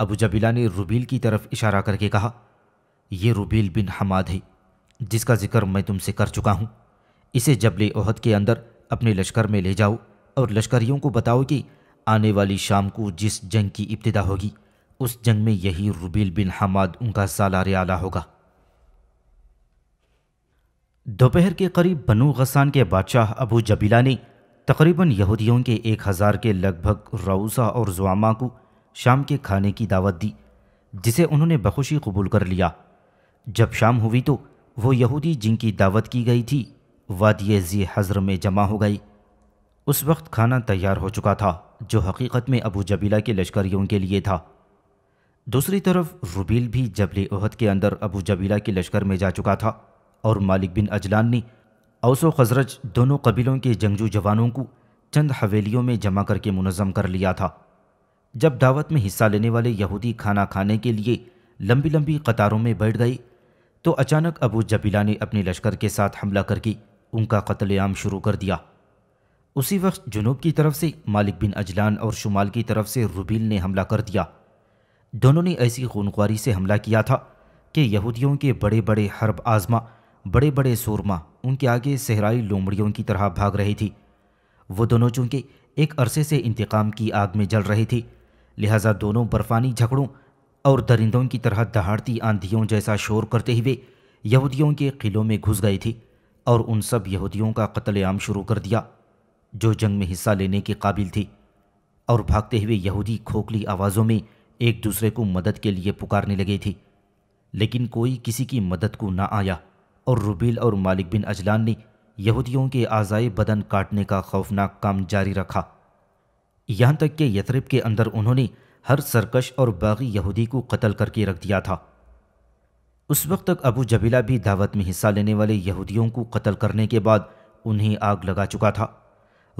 A: अबू जबीला ने रुबील की तरफ इशारा करके कहा यह रुबील बिन हमाद है जिसका जिक्र मैं तुमसे कर चुका हूँ इसे जबले ओहद के अंदर अपने लश्कर में ले जाओ और लश्करियों को बताओ कि आने वाली शाम को जिस जंग की इब्तदा होगी उस जंग में यही रुबील बिन हमाद उनका सालार आला होगा दोपहर के करीब बनू गसान के बादशाह अबू जबीला ने तकरीबन यहूदियों के एक हज़ार के लगभग रऊसा और जुआमा को शाम के खाने की दावत दी जिसे उन्होंने बखुशी कबूल कर लिया जब शाम हुई तो वो यहूदी जिनकी दावत की गई थी वादिय जी हज़र में जमा हो गई उस वक्त खाना तैयार हो चुका था जो हकीकत में अबू जबीला के लश्करियों के लिए था दूसरी तरफ रुबील भी जबली उहद के अंदर अबू जबीला के लश्कर में जा चुका था और मालिक बिन अजलान ने औस खजरज दोनों कबीलों के जंगजू जवानों को चंद हवेलियों में जमा करके मुनज़म कर लिया था जब दावत में हिस्सा लेने वाले यहूदी खाना खाने के लिए लंबी लंबी कतारों में बैठ गई तो अचानक अबू जबीला ने अपने लश्कर के साथ हमला करके उनका कत्लेआम शुरू कर दिया उसी वक्त जुनूब की तरफ से मालिक बिन अजलान और शुमाल की तरफ से रुबील ने हमला कर दिया दोनों ने ऐसी खूनख्वारी से हमला किया था कि यहूदियों के बड़े बड़े हर्ब आजमा बड़े बड़े सूरमा उनके आगे सहराई लोमड़ियों की तरह भाग रही थी वो दोनों चूंकि एक अरसे से इंतकाम की आग में जल रही थी लिहाजा दोनों बर्फानी झगड़ों और दरिंदों की तरह दहाड़ती आंधियों जैसा शोर करते हुए यहूदियों के किलों में घुस गई थी और उन सब यहूदियों का कत्लेआम शुरू कर दिया जो जंग में हिस्सा लेने के काबिल थी और भागते हुए यहूदी खोखली आवाज़ों में एक दूसरे को मदद के लिए पुकारने लगे थी लेकिन कोई किसी की मदद को ना आया और रुबील और मालिक बिन अजलान ने यहूदियों के आज़ाए बदन काटने का खौफनाक काम जारी रखा यहाँ तक कि यतरब के अंदर उन्होंने हर सरकश और बागी यहूदी को कत्ल करके रख दिया था उस वक्त तक अबू जबीला भी दावत में हिस्सा लेने वाले यहूदियों को कत्ल करने के बाद उन्हें आग लगा चुका था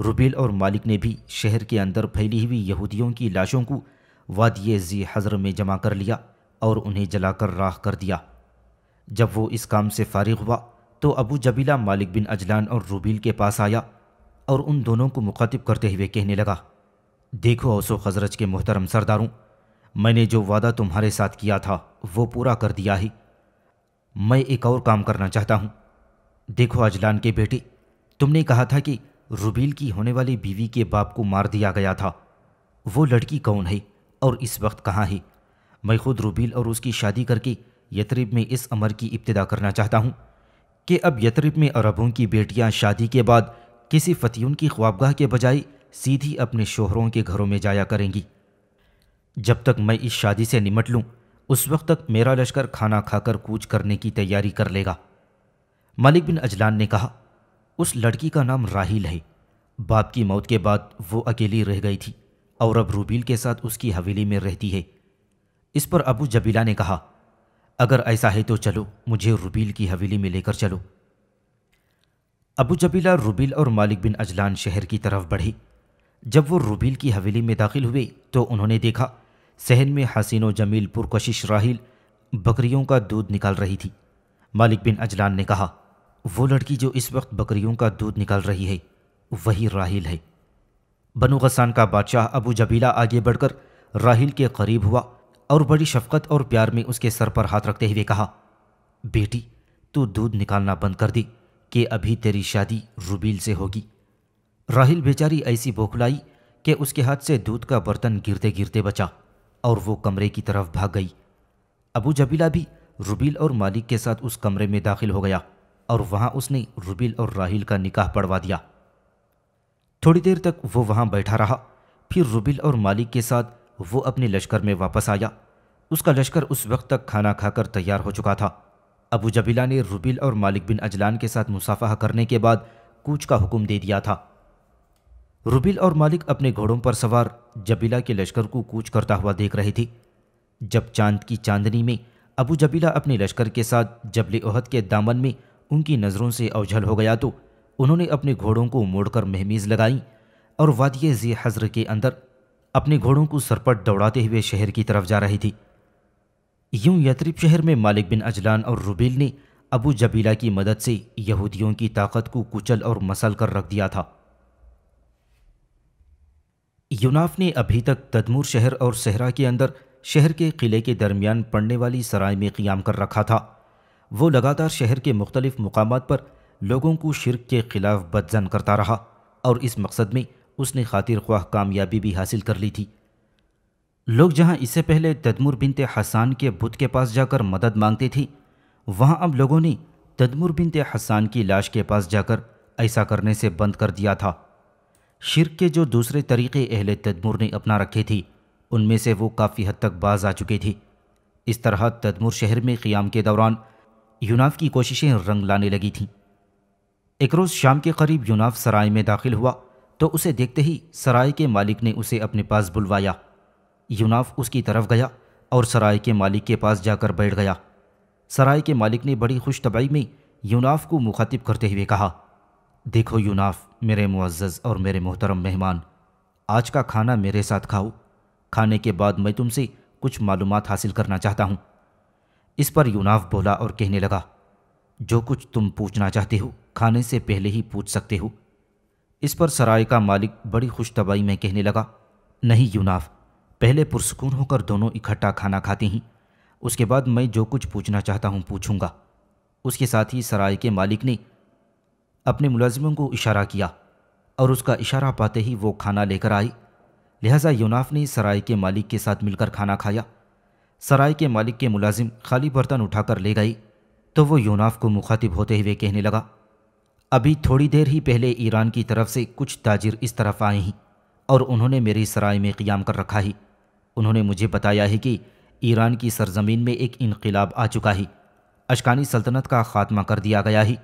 A: रुबील और मालिक ने भी शहर के अंदर फैली हुई यहूदियों की लाशों को वादिय जी हज़र में जमा कर लिया और उन्हें जलाकर राख कर दिया जब वो इस काम से फारिग हुआ तो अबू जबीला मालिक बिन अजलान और रूबील के पास आया और उन दोनों को मुखातिब करते हुए कहने लगा देखो औसो खजरज के मोहतरम सरदारों मैंने जो वादा तुम्हारे साथ किया था वो पूरा कर दिया ही मैं एक और काम करना चाहता हूँ देखो अजलान के बेटे तुमने कहा था कि रुबील की होने वाली बीवी के बाप को मार दिया गया था वो लड़की कौन है और इस वक्त कहाँ है मैं खुद रुबील और उसकी शादी करके यतरिब में इस अमर की इब्तदा करना चाहता हूँ कि अब यतरिब में अरबों की बेटियाँ शादी के बाद किसी फतीन की ख्वाबगाह के बजाय सीधी अपने शोहरों के घरों में जाया करेंगी जब तक मैं इस शादी से निमट लूँ उस वक्त तक मेरा लश्कर खाना खाकर कूच करने की तैयारी कर लेगा मलिक बिन अजलान ने कहा उस लड़की का नाम राहिल है बाप की मौत के बाद वो अकेली रह गई थी और अब रूबील के साथ उसकी हवेली में रहती है इस पर अबू जबीला ने कहा अगर ऐसा है तो चलो मुझे रुबील की हवेली में लेकर चलो अबू जबीला रुबील और मालिक बिन अजलान शहर की तरफ बढ़े जब वो रुबील की हवेली में दाखिल हुए तो उन्होंने देखा सहन में हसीनो जमील पुरकशिश राहिल बकरियों का दूध निकाल रही थी मालिक बिन अजलान ने कहा वो लड़की जो इस वक्त बकरियों का दूध निकाल रही है वही राहिल है बनु गसान का बादशाह अबू जबीला आगे बढ़कर राहिल के करीब हुआ और बड़ी शफकत और प्यार में उसके सर पर हाथ रखते हुए कहा बेटी तू दूध निकालना बंद कर दी कि अभी तेरी शादी रुबील से होगी राहिल बेचारी ऐसी बौखलाई कि उसके हाथ से दूध का बर्तन गिरते गिरते बचा और वो कमरे की तरफ भाग गई अबू जबीला भी रुबील और मालिक के साथ उस कमरे में दाखिल हो गया और वहाँ उसने रुबील और राहिल का निकाह पढ़वा दिया थोड़ी देर तक वो वहाँ बैठा रहा फिर रुबील और मालिक के साथ वो अपने लश्कर में वापस आया उसका लश्कर उस वक्त तक खाना खाकर तैयार हो चुका था अबू जबीला ने रुबील और मालिक बिन अजलान के साथ मुसाफा करने के बाद कूच का हुक्म दे दिया था रुबिल और मालिक अपने घोड़ों पर सवार जबीला के लश्कर को कूच करता हुआ देख रहे थे जब चांद की चांदनी में अबू जबीला अपने लश्कर के साथ जबले ओहद के दामन में उनकी नज़रों से अवझल हो गया तो उन्होंने अपने घोड़ों को मोड़कर महमीज़ लगाई और वादिय जी हज़र के अंदर अपने घोड़ों को सरपट दौड़ाते हुए शहर की तरफ जा रही थी यूं यथरिब शहर में मालिक बिन अजलान और रुबेल ने अबू जबीला की मदद से यहूदियों की ताकत को कुचल और मसल कर रख दिया था यूनाफ ने अभी तक तदमूर शहर और सहरा के अंदर शहर के किले के दरमियान पड़ने वाली सराय में क्याम कर रखा था वो लगातार शहर के मुख्तलिफ मकाम पर लोगों को शिरक के खिलाफ बदजन करता रहा और इस मकसद में उसने खातिर ख्वाह कामयाबी भी हासिल कर ली थी लोग जहां इससे पहले तदमुर बिनते हसान के बुत के पास जाकर मदद मांगते थे वहां अब लोगों ने तदमुर बिनते हसान की लाश के पास जाकर ऐसा करने से बंद कर दिया था शिरक के जो दूसरे तरीक़े अहल तदमुर ने अपना रखे थे उनमें से वो काफ़ी हद तक बाज आ चुके थे इस तरह तदमुर शहर में क़ियाम के दौरान यूनाफ की कोशिशें रंग लाने लगी थीं एक रोज़ शाम के करीब यूनाफ सराय में दाखिल हुआ तो उसे देखते ही सराय के मालिक ने उसे अपने पास बुलवाया यूनाफ उसकी तरफ गया और सराय के मालिक के पास जाकर बैठ गया सराय के मालिक ने बड़ी खुश तबाई में यूनाफ को मुखातिब करते हुए कहा देखो यूनाफ मेरे मुआज़ और मेरे मोहतरम मेहमान आज का खाना मेरे साथ खाओ खाने के बाद मैं तुमसे कुछ मालूम हासिल करना चाहता हूँ इस पर यूनाफ बोला और कहने लगा जो कुछ तुम पूछना चाहते हो खाने से पहले ही पूछ सकते हो इस पर सराय का मालिक बड़ी खुशतबाई में कहने लगा नहीं यूनाफ पहले पुरसकून होकर दोनों इकट्ठा खाना खाते हैं उसके बाद मैं जो कुछ पूछना चाहता हूँ पूछूंगा उसके साथ ही सराय के मालिक ने अपने मुलाजिमों को इशारा किया और उसका इशारा पाते ही वो खाना लेकर आई लिहाजा यूनाफ ने सराय के मालिक के साथ मिलकर खाना खाया सराय के मालिक के मुलाजिम खाली बर्तन उठाकर ले गए तो वो यूनाफ को मुखातिब होते हुए कहने लगा अभी थोड़ी देर ही पहले ईरान की तरफ से कुछ ताजिर इस तरफ आए हैं और उन्होंने मेरी सराय में क़्याम कर रखा है उन्होंने मुझे बताया है कि ईरान की सरजमीन में एक इनकलाब आ चुका है अशकानी सल्तनत का ख़ात्मा कर दिया गया है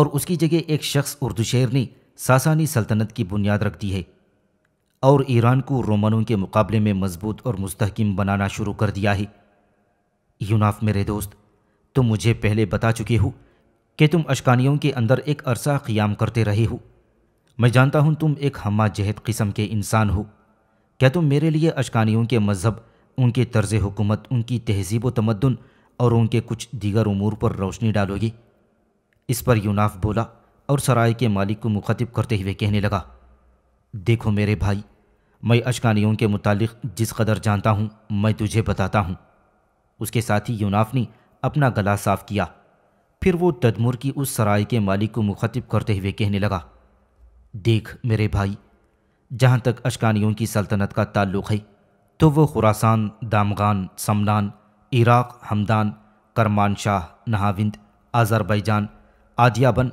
A: और उसकी जगह एक शख्स शेर ने सासानी सल्तनत की बुनियाद रख दी है और ईरान को रोमनों के मुकाबले में मजबूत और मुस्तकम बनाना शुरू कर दिया है यूनाफ मेरे दोस्त तुम मुझे पहले बता चुके हो कि तुम अशकानियों के अंदर एक अरसा क़ियाम करते रहे हो मैं जानता हूँ तुम एक हमा जहद किस्म के इंसान हो क्या तुम मेरे लिए अशकानियों के मज़हब उनके तर्ज हुकूमत उनकी तहजीब व तमदन और उनके कुछ दीगर उमूर पर रोशनी डालोगे इस पर यूनाफ बोला और सराय के मालिक को मुखातिब करते हुए कहने लगा देखो मेरे भाई मैं अशकानियों के मुतालिक जिस कदर जानता हूँ मैं तुझे बताता हूँ उसके साथ ही यूनाफ ने अपना गला साफ किया फिर वो ददमुर की उस सराय के मालिक को मुखातिब करते हुए कहने लगा देख मेरे भाई जहाँ तक अशकानियों की सल्तनत का ताल्लुक़ है तो वो Khorasan Damghan Semnan Iraq Hamadan Kermanshah Nahavand Azerbaijan Adiabene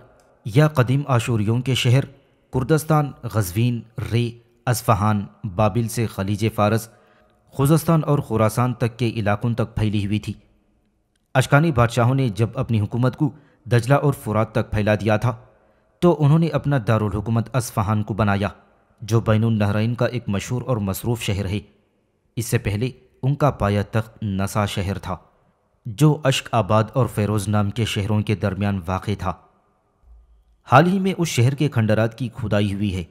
A: या कदीम आशूरियों के शहर कुर्दस्तान गजवीन रे असफहान बाबिल से खलीज फ़ारस खुजस्तान और खुरासान तक के इलाकों तक फैली हुई थी अशकानी बादशाहों ने जब अपनी हुकूमत को दजला और फुरात तक फैला दिया था तो उन्होंने अपना हुकूमत असफहान को बनाया जो बैन नहराइन का एक मशहूर और मसरूफ़ शहर है इससे पहले उनका पाया तख्त नसा शहर था जो अश्क आबाद और फेरोज़ नाम के शहरों के दरमियान वाक़ था हाल ही में उस शहर के खंडरात की खुदाई हुई है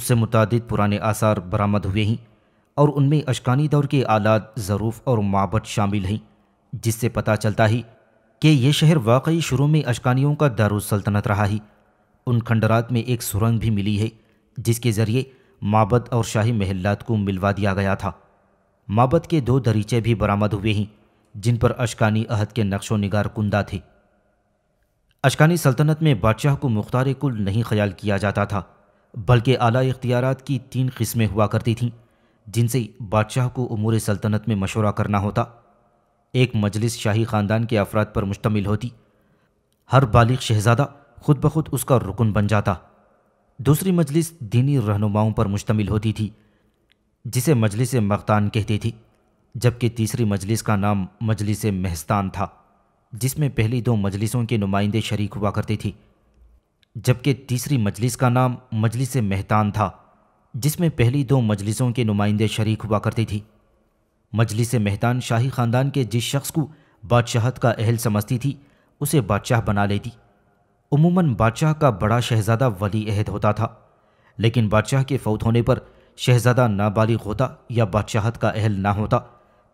A: उससे मुतद पुराने आसार बरामद हुए हैं और उनमें अशकानी दौर के आलात ज़रूफ़ और माबट शामिल हैं जिससे पता चलता ही कि यह शहर वाकई शुरू में अशकानियों का दारुसल्तनत रहा ही उन खंडरात में एक सुरंग भी मिली है जिसके ज़रिए माबद और शाही महल्लात को मिलवा दिया गया था माबद के दो दरीचे भी बरामद हुए हैं जिन पर अशकानी अहद के नक्शो नगार कुंदा थे अशकानी सल्तनत में बादशाह को मुख्तार कुल नहीं ख्याल किया जाता था बल्कि आला इख्तियार की तीन किस्में हुआ करती थीं जिनसे बादशाह को उमूर सल्तनत में मशवरा करना होता एक मजलिस शाही ख़ानदान के अफराद पर मुश्तमिल होती हर बालिग शहजादा खुद ब खुद उसका रुकन बन जाता दूसरी मजलिस दीनी रहनुमाओं पर मुश्तमिल होती थी जिसे मजलिस मकतान कहती थी जबकि तीसरी मजलिस का नाम मजलिस महस्तान था जिसमें पहली दो मजलिसों के नुमाइंदे शरीक हुआ करते थे जबकि तीसरी मजलिस का नाम मजलिस महतान था जिसमें पहली दो मजलिसों के नुमाइंदे शरीक हुआ करती थी मजलिस मेहतान शाही ख़ानदान के जिस शख्स को बादशाहत का अहल समझती थी उसे बादशाह बना लेती उमूमन बादशाह का बड़ा शहज़ादा वली अहद होता था लेकिन बादशाह के फौत होने पर शहज़ादा नाबालिग होता या बादशाहत का अहल ना होता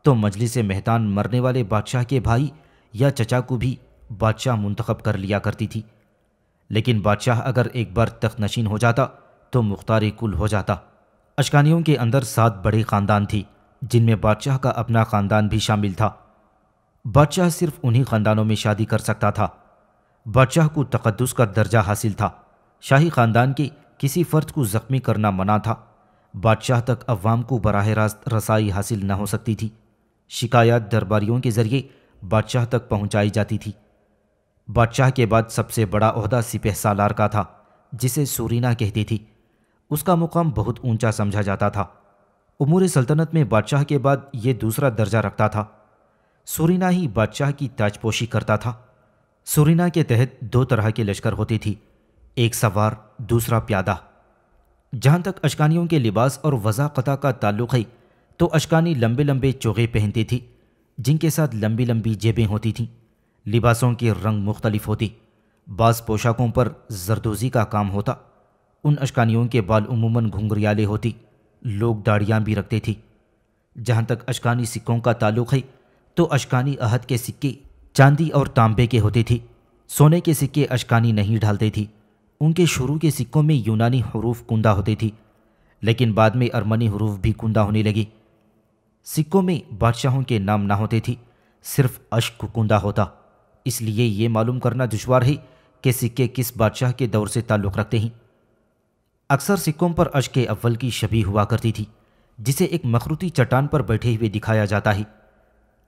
A: तो मजलिस मेहतान मरने वाले बादशाह के भाई या चचा को भी बादशाह मुंतखब कर लिया करती थी लेकिन बादशाह अगर एक बार तख्त नशीन हो जाता तो मुख्तार कुल हो जाता अशकानियों के अंदर सात बड़े ख़ानदान थी जिनमें बादशाह का अपना ख़ानदान भी शामिल था बादशाह सिर्फ उन्हीं ख़ानदानों में शादी कर सकता था बादशाह को तकदस का दर्जा हासिल था शाही ख़ानदान के किसी फ़र्द को ज़ख्मी करना मना था बादशाह तक अवाम को बरह रास्त रसाई हासिल न हो सकती थी शिकायत दरबारियों के ज़रिए बादशाह तक पहुंचाई जाती थी बादशाह के बाद सबसे बड़ा अहदा सिपह सालार का था जिसे सूरीना कहती थी उसका मुकाम बहुत ऊंचा समझा जाता था उमूर सल्तनत में बादशाह के बाद ये दूसरा दर्जा रखता था सुरीना ही बादशाह की ताजपोशी करता था सुरीना के तहत दो तरह के लश्कर होती थी एक सवार दूसरा प्यादा जहाँ तक अशकानियों के लिबास और वजाकता का ताल्लुक है तो अशकानी लंबे लंबे चोगे पहनती थी जिनके साथ लंबी लंबी जेबें होती थीं लिबासों के रंग मुख्तलिफ होती बास पोशाकों पर जरदोजी का काम होता उन अशकानियों के बाल उमूमन घुंघरियाले होती लोग दाढ़ियाँ भी रखते थे जहाँ तक अशकानी सिक्कों का ताल्लुक है तो अशकानी अहद के सिक्के चांदी और तांबे के होते थे सोने के सिक्के अशकानी नहीं ढालते थे उनके शुरू के सिक्कों में यूनानी हरूफ कुंदा होते थे लेकिन बाद में अरमनी हरूफ भी कुंदा होने लगे सिक्कों में बादशाहों के नाम ना होते थे सिर्फ अश्क कुंदा होता इसलिए ये मालूम करना दुशवार है कि सिक्के किस बादशाह के दौर से ताल्लुक़ रखते हैं अक्सर सिक्कों पर के अव्वल की शबी हुआ करती थी जिसे एक मखरूती चट्टान पर बैठे हुए दिखाया जाता है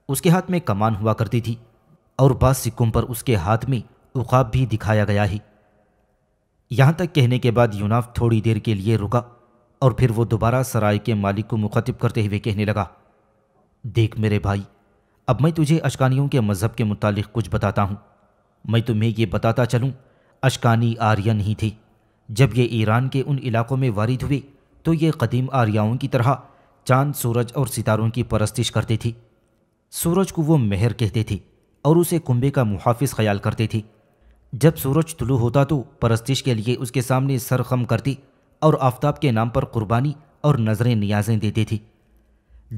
A: उसके हाथ में कमान हुआ करती थी और बाद सिक्कों पर उसके हाथ में उकाब भी दिखाया गया है यहाँ तक कहने के बाद यूनाफ थोड़ी देर के लिए रुका और फिर वो दोबारा सराय के मालिक को मुखातिब करते हुए कहने लगा देख मेरे भाई अब मैं तुझे अशकानियों के मज़हब के मुतालिक कुछ बताता हूँ मैं तुम्हें ये बताता चलूँ अशकानी आर्यन ही थी जब ये ईरान के उन इलाकों में वारिद हुई तो ये कदीम आर्याओं की तरह चांद सूरज और सितारों की परस्तिश करती थी सूरज को वो मेहर कहती थी और उसे कुंभे का मुहाफ़ ख्याल करती थी जब सूरज तुलू होता तो परस्तिश के लिए उसके सामने सर खम करती और आफ्ताब के नाम पर कुर्बानी और नजरें नियाजें देती थी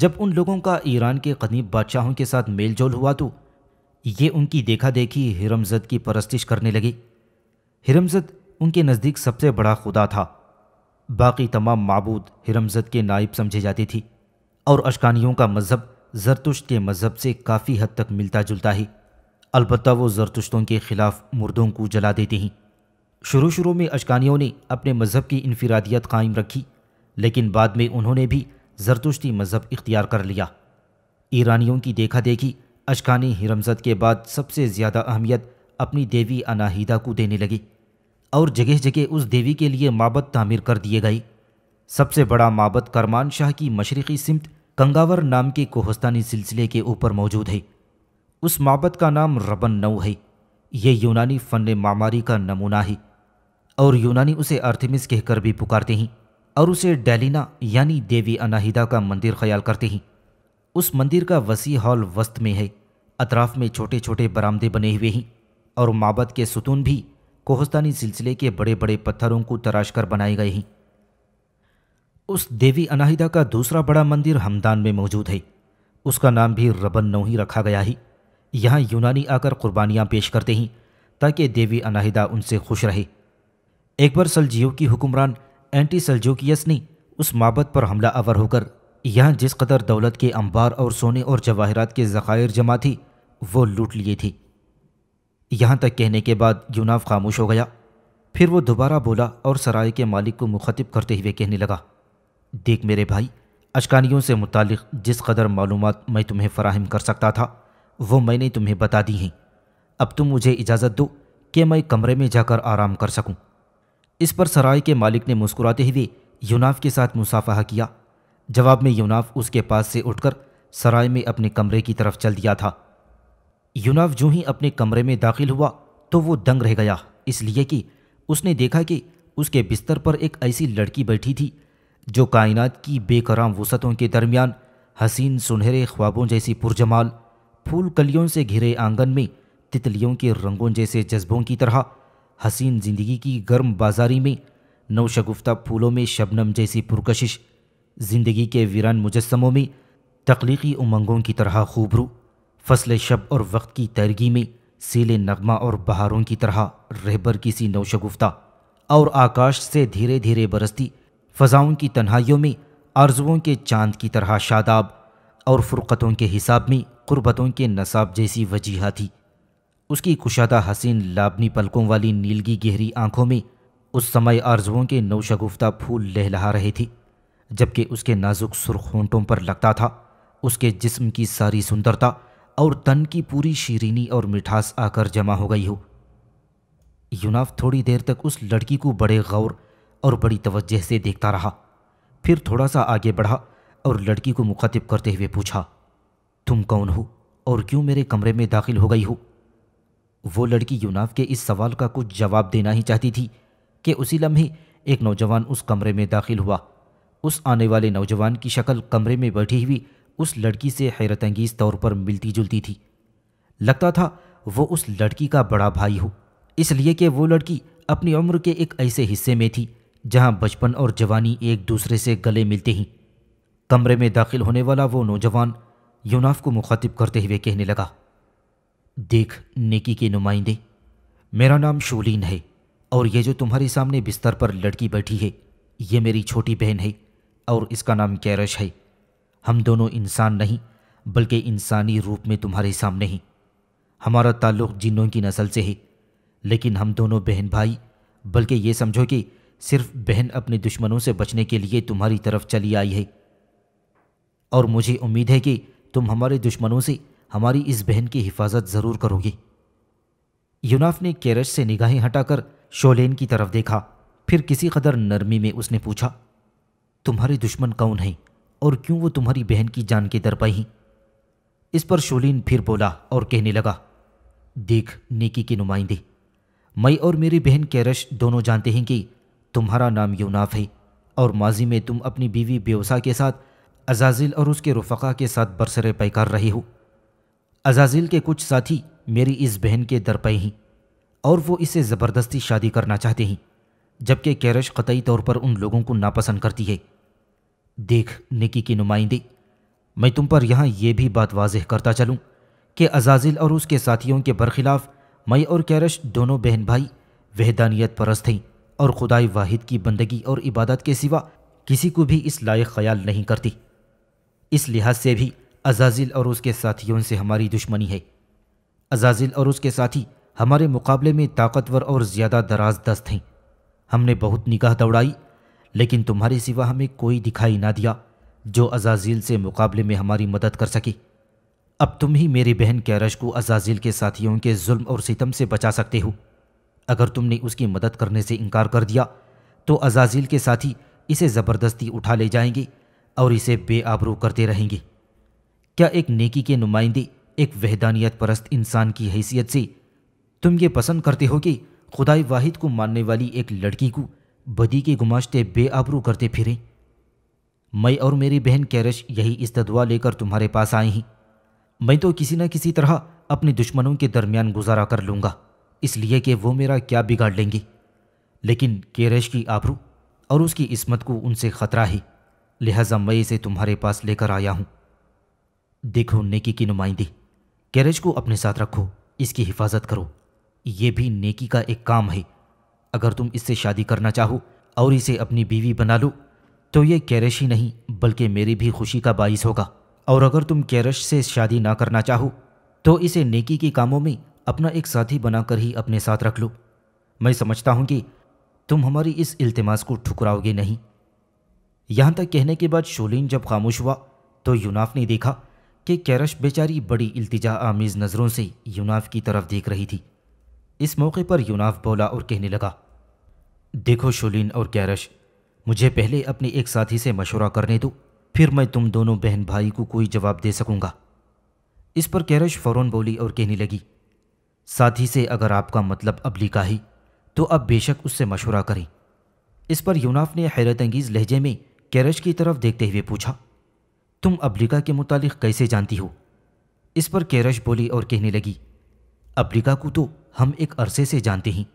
A: जब उन लोगों का ईरान के कदीम बादशाहों के साथ मेल जोल हुआ तो ये उनकी देखा देखी हिरमजद की परस्तिश करने लगी हिरमजद उनके नज़दीक सबसे बड़ा खुदा था बाकी तमाम मबूद हिरमजद के नाइब समझे जाते थी और अशकानियों का मज़हब जरतुश्त के मज़हब से काफ़ी हद तक मिलता जुलता ही अलबत् वो जरतुश्तों के ख़िलाफ़ मुर्दों को जला देती हैं शुरू शुरू में अशकानियों ने अपने मज़हब की इनफरादियत कायम रखी लेकिन बाद में उन्होंने भी जरतुश्ती मज़हब इख्तियार कर लिया ईरानियों की देखा देखी अशकानी हिरमजद के बाद सबसे ज़्यादा अहमियत अपनी देवी अनाहिदा को देने लगी और जगह जगह उस देवी के लिए माबद तामीर कर दिए गए सबसे बड़ा माबद करमान शाह की मशरक़ी सिमत कंगावर नाम के कोहस्तानी सिलसिले के ऊपर मौजूद है उस माबद का नाम रबन नऊ है ये यूनानी फ़न मामारी का नमूना है और यूनानी उसे अर्थमिस कहकर भी पुकारते हैं और उसे डेलिना यानी देवी अनाहिदा का मंदिर ख्याल करते हैं उस मंदिर का वसी हॉल वस्त में है अतराफ में छोटे छोटे बरामदे बने हुए हैं और माबद के सुतून भी कोहस्तानी सिलसिले के बड़े बड़े पत्थरों को तराश कर बनाए गए हैं उस देवी अनाहिदा का दूसरा बड़ा मंदिर हमदान में मौजूद है उसका नाम भी रबन ही रखा गया है यहाँ यूनानी आकर कुर्बानियाँ पेश करते हैं ताकि देवी अनाहिदा उनसे खुश रहे एक बार सलजीव की हुक्मरान एंटी सलजोकियस ने उस माबत पर हमला अवर होकर यहाँ जिस कदर दौलत के अंबार और सोने और जवाहरात के ज़ख़ायर जमा थी वो लूट लिए थी यहाँ तक कहने के बाद यूनाव खामोश हो गया फिर वो दोबारा बोला और सराय के मालिक को मुखातिब करते हुए कहने लगा देख मेरे भाई अशकानियों से मुतालिक जिस कदर मालूम मैं तुम्हें फ़राहम कर सकता था वो मैंने तुम्हें बता दी हैं अब तुम मुझे इजाज़त दो कि मैं कमरे में जाकर आराम कर सकूं। इस पर सराय के मालिक ने मुस्कुराते हुए यूनाफ के साथ मुसाफा किया जवाब में यूनाफ उसके पास से उठकर सराय में अपने कमरे की तरफ चल दिया था यूनाव जो ही अपने कमरे में दाखिल हुआ तो वो दंग रह गया इसलिए कि उसने देखा कि उसके बिस्तर पर एक ऐसी लड़की बैठी थी जो कायनात की बेकराम वसतों के दरमियान हसीन सुनहरे ख्वाबों जैसी पुरजमाल फूल कलियों से घिरे आंगन में तितलियों के रंगों जैसे जज्बों की तरह हसीन जिंदगी की गर्म बाजारी में नौशगुफ्ता फूलों में शबनम जैसी पुरकशिश जिंदगी के वीरान मुजस्मों में तख्लीकी उमंगों की तरह खूबरू फसल शब और वक्त की तैरगी में सीले नगमा और बहारों की तरह रहबर किसी नौशगुफ्ता और आकाश से धीरे धीरे बरसती फ़जाओं की तन्हाइयों में आरजुओं के चांद की तरह शादाब और फ़ुरक़तों के हिसाब में कुर्बतों के नसाब जैसी वजीहा थी उसकी कुशादा हसीन लाबनी पलकों वाली नीलगी गहरी आंखों में उस समय आरजुओं के नौशगुफ्ता फूल लहलहा रहे थे जबकि उसके नाजुक सुरख पर लगता था उसके जिस्म की सारी सुंदरता और तन की पूरी शीरीनी और मिठास आकर जमा हो गई हो यूनाफ थोड़ी देर तक उस लड़की को बड़े गौर और बड़ी तवज्जह से देखता रहा फिर थोड़ा सा आगे बढ़ा और लड़की को मुखातिब करते हुए पूछा तुम कौन हो और क्यों मेरे कमरे में दाखिल हो गई हो वो लड़की यूनाफ के इस सवाल का कुछ जवाब देना ही चाहती थी कि उसी लम्हे एक नौजवान उस कमरे में दाखिल हुआ उस आने वाले नौजवान की शक्ल कमरे में बैठी हुई उस लड़की से अंगीज तौर पर मिलती जुलती थी लगता था वो उस लड़की का बड़ा भाई हो इसलिए कि वो लड़की अपनी उम्र के एक ऐसे हिस्से में थी जहां बचपन और जवानी एक दूसरे से गले मिलते ही कमरे में दाखिल होने वाला वो नौजवान यूनाफ को मुखातिब करते हुए कहने लगा देख नेकी के नुमाइंदे मेरा नाम शोलिन है और ये जो तुम्हारे सामने बिस्तर पर लड़की बैठी है ये मेरी छोटी बहन है और इसका नाम कैरश है हम दोनों इंसान नहीं बल्कि इंसानी रूप में तुम्हारे सामने ही हमारा ताल्लुक जिनों की नस्ल से है लेकिन हम दोनों बहन भाई बल्कि ये समझो कि सिर्फ बहन अपने दुश्मनों से बचने के लिए तुम्हारी तरफ चली आई है और मुझे उम्मीद है कि तुम हमारे दुश्मनों से हमारी इस बहन की हिफाजत ज़रूर करोगे यूनाफ ने कैरश से निगाहें हटाकर शोलेन की तरफ देखा फिर किसी कदर नरमी में उसने पूछा तुम्हारे दुश्मन कौन हैं और क्यों वो तुम्हारी बहन की जान के की तरपाई इस पर शोलिन फिर बोला और कहने लगा देख नेकी के नुमाइंदे मैं और मेरी बहन कैरश दोनों जानते हैं कि तुम्हारा नाम यूनाफ है और माजी में तुम अपनी बीवी बेवसा के साथ अजाजिल और उसके रफ़ा के साथ बरसरे पैकार रहे हो अजाजिल के कुछ साथी मेरी इस बहन के दर पे हैं और वो इसे ज़बरदस्ती शादी करना चाहते हैं जबकि कैरश कतई तौर पर उन लोगों को नापसंद करती है देख निकी की नुमाइंदी मैं तुम पर यहाँ यह भी बात वाजह करता चलूँ कि अजाजिल और उसके साथियों के बरखिलाफ मैं और कैरश दोनों बहन भाई वहदानियत परस्त थीं और खुदाई वाहिद की बंदगी और इबादत के सिवा किसी को भी इस लायक ख्याल नहीं करती इस लिहाज से भी अजाजिल और उसके साथियों से हमारी दुश्मनी है अजाजिल और उसके साथी हमारे मुकाबले में ताकतवर और ज़्यादा दराज दस्त हैं हमने बहुत निगाह दौड़ाई लेकिन तुम्हारे सिवा हमें कोई दिखाई ना दिया जो अजाजील से मुकाबले में हमारी मदद कर सके अब तुम ही मेरी बहन कैरश को अजाजील के साथियों के जुल्म और सितम से बचा सकते हो अगर तुमने उसकी मदद करने से इनकार कर दिया तो अजाजील के साथी इसे ज़बरदस्ती उठा ले जाएंगे और इसे बेआबरू करते रहेंगे क्या एक नेकी के नुमाइंदे एक वहदानियत परस्त इंसान की हैसियत से तुम ये पसंद करते हो कि खुदाई वाहिद को मानने वाली एक लड़की को बदी के गुमाश्ते बेआबरू करते फिरे मैं और मेरी बहन कैरश यही इस्तवा लेकर तुम्हारे पास आई हैं मैं तो किसी न किसी तरह अपने दुश्मनों के दरमियान गुजारा कर लूँगा इसलिए कि वो मेरा क्या बिगाड़ लेंगे लेकिन कैरश की आबरू और उसकी इसमत को उनसे ख़तरा है लिहाजा मैं इसे तुम्हारे पास लेकर आया हूँ देखो नेकी की नुमाइंदी कैरश को अपने साथ रखो इसकी हिफाजत करो ये भी नेकी का एक काम है अगर तुम इससे शादी करना चाहो और इसे अपनी बीवी बना लो तो ये कैरश ही नहीं बल्कि मेरी भी खुशी का बाइस होगा और अगर तुम कैरश से शादी ना करना चाहो तो इसे नेकी के कामों में अपना एक साथी बनाकर ही अपने साथ रख लो मैं समझता हूँ कि तुम हमारी इस इल्तमास को ठुकराओगे नहीं यहाँ तक कहने के बाद शोलिन जब खामोश हुआ तो यूनाफ ने देखा कि कैरश बेचारी बड़ी इल्तिजा आमीज़ नज़रों से यूनाफ की तरफ देख रही थी इस मौके पर यूनाफ बोला और कहने लगा देखो शोलिन और कैरश मुझे पहले अपने एक साथी से मशवरा करने दो फिर मैं तुम दोनों बहन भाई को कोई जवाब दे सकूंगा इस पर कैरश फ़ौरन बोली और कहने लगी साथी से अगर आपका मतलब अबली का ही तो अब बेशक उससे मशवरा करें इस पर यूनाफ ने हैरत अंगीज लहजे में कैरश की तरफ देखते हुए पूछा तुम अबलिका के मुतालिक कैसे जानती हो इस पर कैरश बोली और कहने लगी अब्लिका को तो हम एक अरसे से जानते हैं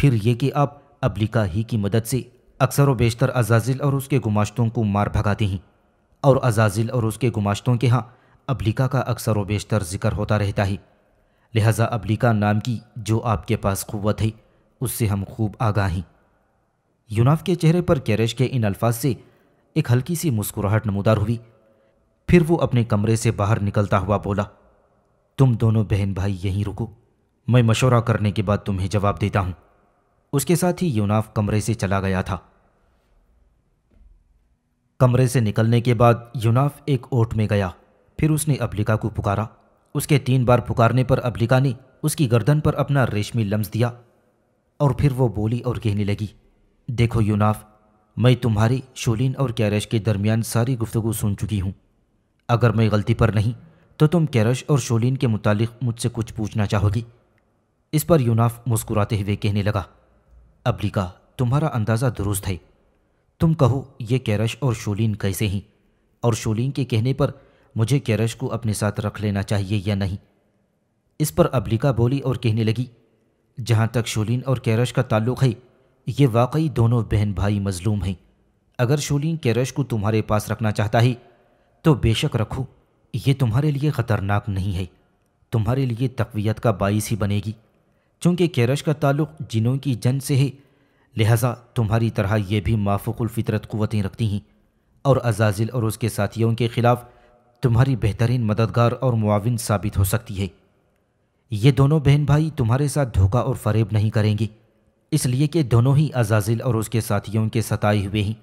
A: फिर ये कि आप अब्लिका ही की मदद से अक्सर व बेशतर अजाजिल और उसके गुमाश्तों को मार भगाते हैं और अजाजिल और उसके गुमाश्तों के यहाँ अब्लिका का अक्सर व बेशतर जिक्र होता रहता है लिहाजा अब्लिका नाम की जो आपके पास क़वत है उससे हम खूब आगाह हैं यूनाफ के चेहरे पर कैरेश के इन अल्फाज से एक हल्की सी मुस्कुराहट नमूदार हुई फिर वो अपने कमरे से बाहर निकलता हुआ बोला तुम दोनों बहन भाई यहीं रुको मैं मशवरा करने के बाद तुम्हें जवाब देता हूँ उसके साथ ही यूनाफ कमरे से चला गया था कमरे से निकलने के बाद यूनाफ एक ओट में गया फिर उसने अब्लिका को पुकारा उसके तीन बार पुकारने पर अब्लिका ने उसकी गर्दन पर अपना रेशमी लम्स दिया और फिर वो बोली और कहने लगी देखो यूनाफ मैं तुम्हारी शोलिन और कैरश के दरमियान सारी गुफ्तु सुन चुकी हूँ अगर मैं गलती पर नहीं तो तुम कैरश और शोलिन के मुतालिक मुझसे कुछ पूछना चाहोगी इस पर यूनाफ मुस्कुराते हुए कहने लगा अबलिका तुम्हारा अंदाज़ा दुरुस्त है तुम कहो ये कैरश और शोलिन कैसे हैं और शोलिन के कहने पर मुझे कैरश को अपने साथ रख लेना चाहिए या नहीं इस पर अबलिका बोली और कहने लगी जहाँ तक शोलिन और कैरश का ताल्लुक है ये वाकई दोनों बहन भाई मजलूम हैं अगर शोलिन कैरश को तुम्हारे पास रखना चाहता है तो बेशक रखो ये तुम्हारे लिए ख़तरनाक नहीं है तुम्हारे लिए तकवीत का बाइस ही बनेगी चूँकि कैरश का ताल्लुक जिनों की जन से है लिहाजा तुम्हारी तरह ये भी माफुलफितरत क़वतें रखती हैं और अजाजिल और उसके साथियों के ख़िलाफ़ तुम्हारी बेहतरीन मददगार और मुआविन साबित हो सकती है ये दोनों बहन भाई तुम्हारे साथ धोखा और फरेब नहीं करेंगे इसलिए कि दोनों ही अजाजिल और उसके साथियों के सताए हुए हैं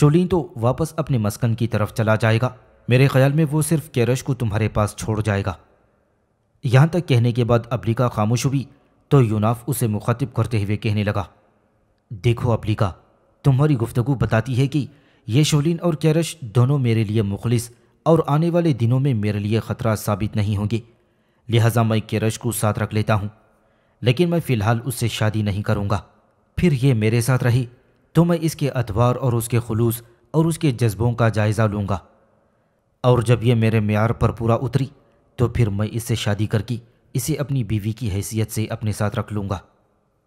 A: शोलिन तो वापस अपने मस्कन की तरफ चला जाएगा मेरे ख्याल में वो सिर्फ कैरश को तुम्हारे पास छोड़ जाएगा यहाँ तक कहने के बाद अब्रिका खामोश हुई तो यूनाफ उसे मुखातिब करते हुए कहने लगा देखो अपलिका तुम्हारी गुफ्तगु बताती है कि ये शोलिन और कैरश दोनों मेरे लिए मुखलिस और आने वाले दिनों में मेरे लिए ख़तरा साबित नहीं होंगे लिहाजा मैं कैरश को साथ रख लेता हूँ लेकिन मैं फ़िलहाल उससे शादी नहीं करूँगा फिर ये मेरे साथ रही तो मैं इसके अतवार और उसके खलूस और उसके जज्बों का जायज़ा लूँगा और जब ये मेरे मैार पर पूरा उतरी तो फिर मैं इससे शादी करके इसे अपनी बीवी की हैसियत से अपने साथ रख लूँगा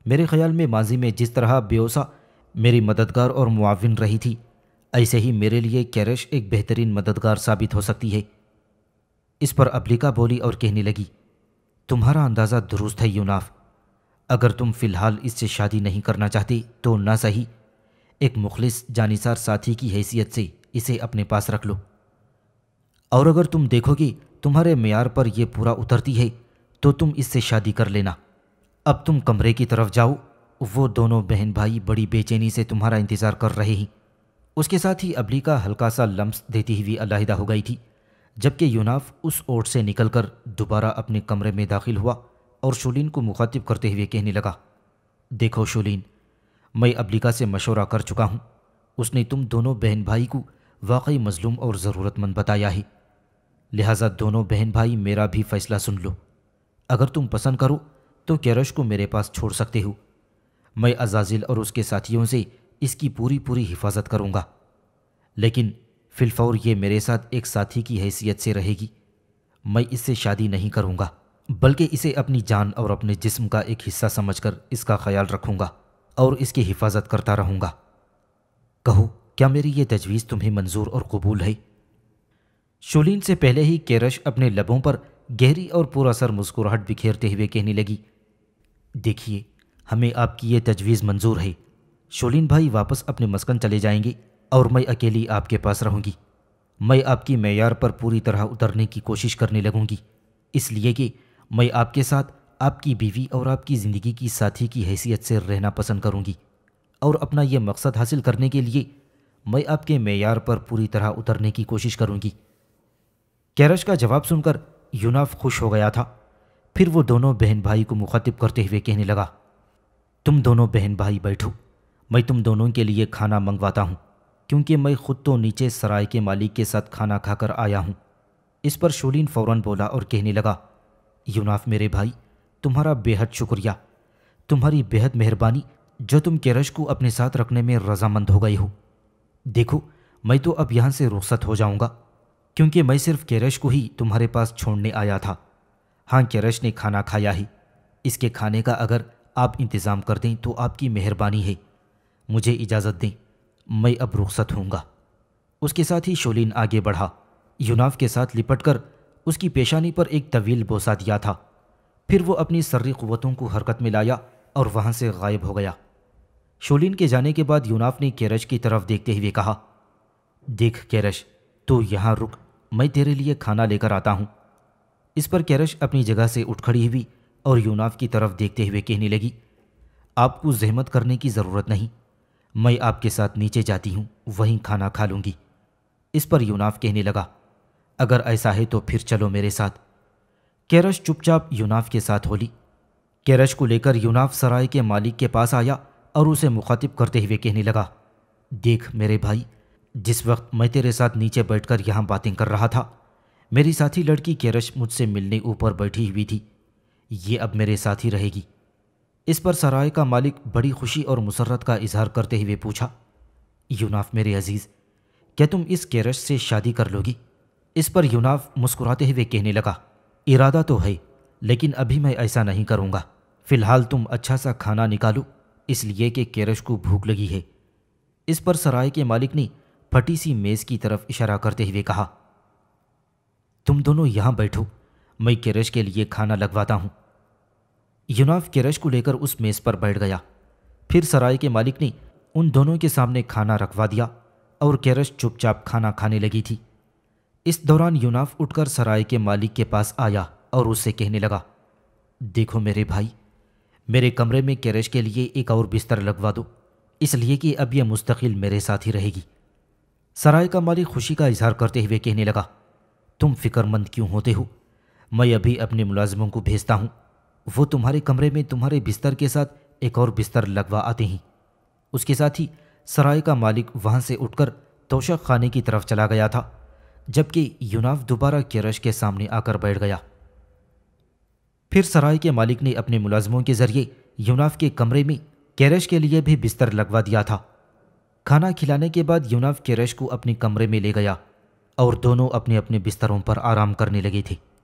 A: मेरे ख्याल में माजी में जिस तरह बेओसा मेरी मददगार और मुआविन रही थी ऐसे ही मेरे लिए कैरश एक बेहतरीन मददगार साबित हो सकती है इस पर अब्लिका बोली और कहने लगी तुम्हारा अंदाज़ा दुरुस्त है यूनाफ अगर तुम फ़िलहाल इससे शादी नहीं करना चाहते तो ना सही एक मुखलिस जानिसार साथी की हैसियत से इसे अपने पास रख लो और अगर तुम देखोगे तुम्हारे मैार पर यह पूरा उतरती है तो तुम इससे शादी कर लेना अब तुम कमरे की तरफ जाओ वो दोनों बहन भाई बड़ी बेचैनी से तुम्हारा इंतज़ार कर रहे हैं उसके साथ ही अबली का हल्का सा लम्स देती हुई अलाहिदा हो गई थी जबकि यूनाफ उस ओट से निकलकर दोबारा अपने कमरे में दाखिल हुआ और शोलिन को मुखातिब करते हुए कहने लगा देखो शोलिन मैं अबलिका से मशवरा कर चुका हूँ उसने तुम दोनों बहन भाई को वाकई मज़लूम और ज़रूरतमंद बताया है लिहाजा दोनों बहन भाई मेरा भी फ़ैसला सुन लो अगर तुम पसंद करो तो कैरश को मेरे पास छोड़ सकते हो मैं अजाजिल और उसके साथियों से इसकी पूरी पूरी हिफाजत करूँगा लेकिन फिलफौर ये मेरे साथ एक साथी की हैसियत से रहेगी मैं इससे शादी नहीं करूँगा बल्कि इसे अपनी जान और अपने जिस्म का एक हिस्सा समझकर इसका ख्याल रखूंगा और इसकी हिफाजत करता रहूँगा कहो क्या मेरी ये तजवीज़ तुम्हें मंजूर और कबूल है शोलिन से पहले ही केरश अपने लबों पर गहरी और पूरा सर मुस्कुराहट बिखेरते हुए कहने लगी देखिए हमें आपकी ये तजवीज़ मंजूर है शोलिन भाई वापस अपने मस्कन चले जाएंगे और मैं अकेली आपके पास रहूँगी मैं आपकी मैार पर पूरी तरह उतरने की कोशिश करने लगूंगी इसलिए कि मैं आपके साथ आपकी बीवी और आपकी ज़िंदगी की साथी की हैसियत से रहना पसंद करूँगी और अपना यह मकसद हासिल करने के लिए मैं आपके मैार पर पूरी तरह उतरने की कोशिश करूँगी कैरश का जवाब सुनकर यूनाफ खुश हो गया था फिर वो दोनों बहन भाई को मुखातिब करते हुए कहने लगा तुम दोनों बहन भाई बैठो मैं तुम दोनों के लिए खाना मंगवाता हूँ क्योंकि मैं खुद तो नीचे सराय के मालिक के साथ खाना खाकर आया हूँ इस पर शोलिन फ़ौरन बोला और कहने लगा यूनाफ मेरे भाई तुम्हारा बेहद शुक्रिया तुम्हारी बेहद मेहरबानी जो तुम केरश को अपने साथ रखने में रजामंद हो गई हो देखो मैं तो अब यहाँ से रुखसत हो जाऊँगा क्योंकि मैं सिर्फ कैरश को ही तुम्हारे पास छोड़ने आया था हाँ कैरश ने खाना खाया ही इसके खाने का अगर आप इंतज़ाम कर दें तो आपकी मेहरबानी है मुझे इजाज़त दें मैं अब रुखसत हूँगा उसके साथ ही शोलिन आगे बढ़ा यूनाफ के साथ लिपट कर उसकी पेशानी पर एक तवील बोसा दिया था फिर वो अपनी सर्री क़वतों को हरकत में लाया और वहाँ से गायब हो गया शोलिन के जाने के बाद यूनाफ ने केरश की तरफ देखते हुए कहा देख कैरश तो यहाँ रुक मैं तेरे लिए खाना लेकर आता हूँ इस पर कैरश अपनी जगह से उठ खड़ी हुई और यूनाफ की तरफ देखते हुए कहने लगी आपको जहमत करने की ज़रूरत नहीं मैं आपके साथ नीचे जाती हूँ वहीं खाना खा लूँगी इस पर यूनाफ कहने लगा अगर ऐसा है तो फिर चलो मेरे साथ कैरश चुपचाप यूनाफ के साथ होली कैरश को लेकर यूनाफ सराय के मालिक के पास आया और उसे मुखातिब करते हुए कहने लगा देख मेरे भाई जिस वक्त मैं तेरे साथ नीचे बैठकर यहाँ बातें कर रहा था मेरी साथी लड़की केरश मुझसे मिलने ऊपर बैठी हुई थी ये अब मेरे साथ ही रहेगी इस पर सराय का मालिक बड़ी खुशी और मुसरत का इजहार करते हुए पूछा यूनाफ मेरे अजीज़ क्या तुम इस केरश से शादी कर लोगी इस पर यूनाफ मुस्कुराते हुए कहने लगा इरादा तो है लेकिन अभी मैं ऐसा नहीं करूँगा फ़िलहाल तुम अच्छा सा खाना निकालो इसलिए कि केरश को भूख लगी है इस पर सराय के मालिक ने फटी सी मेज की तरफ इशारा करते हुए कहा तुम दोनों यहाँ बैठो मैं किरश के लिए खाना लगवाता हूँ यूनाफ किरश को लेकर उस मेज़ पर बैठ गया फिर सराय के मालिक ने उन दोनों के सामने खाना रखवा दिया और कैरश चुपचाप खाना खाने लगी थी इस दौरान यूनाफ उठकर सराय के मालिक के पास आया और उससे कहने लगा देखो मेरे भाई मेरे कमरे में कैरश के लिए एक और बिस्तर लगवा दो इसलिए कि अब यह मुस्तकिल मेरे साथ ही रहेगी सराय का मालिक खुशी का इजहार करते हुए कहने लगा तुम फिक्रमंद क्यों होते हो मैं अभी अपने मुलाजमों को भेजता हूँ वो तुम्हारे कमरे में तुम्हारे बिस्तर के साथ एक और बिस्तर लगवा आते हैं उसके साथ ही सराय का मालिक वहाँ से उठकर तोशक खाने की तरफ चला गया था जबकि यूनाव दोबारा केरश के सामने आकर बैठ गया फिर सराय के मालिक ने अपने मुलाजमों के जरिए यूनाफ के कमरे में कैरश के लिए भी बिस्तर लगवा दिया था खाना खिलाने के बाद यूनाव केरेश को अपने कमरे में ले गया और दोनों अपने अपने बिस्तरों पर आराम करने लगे थे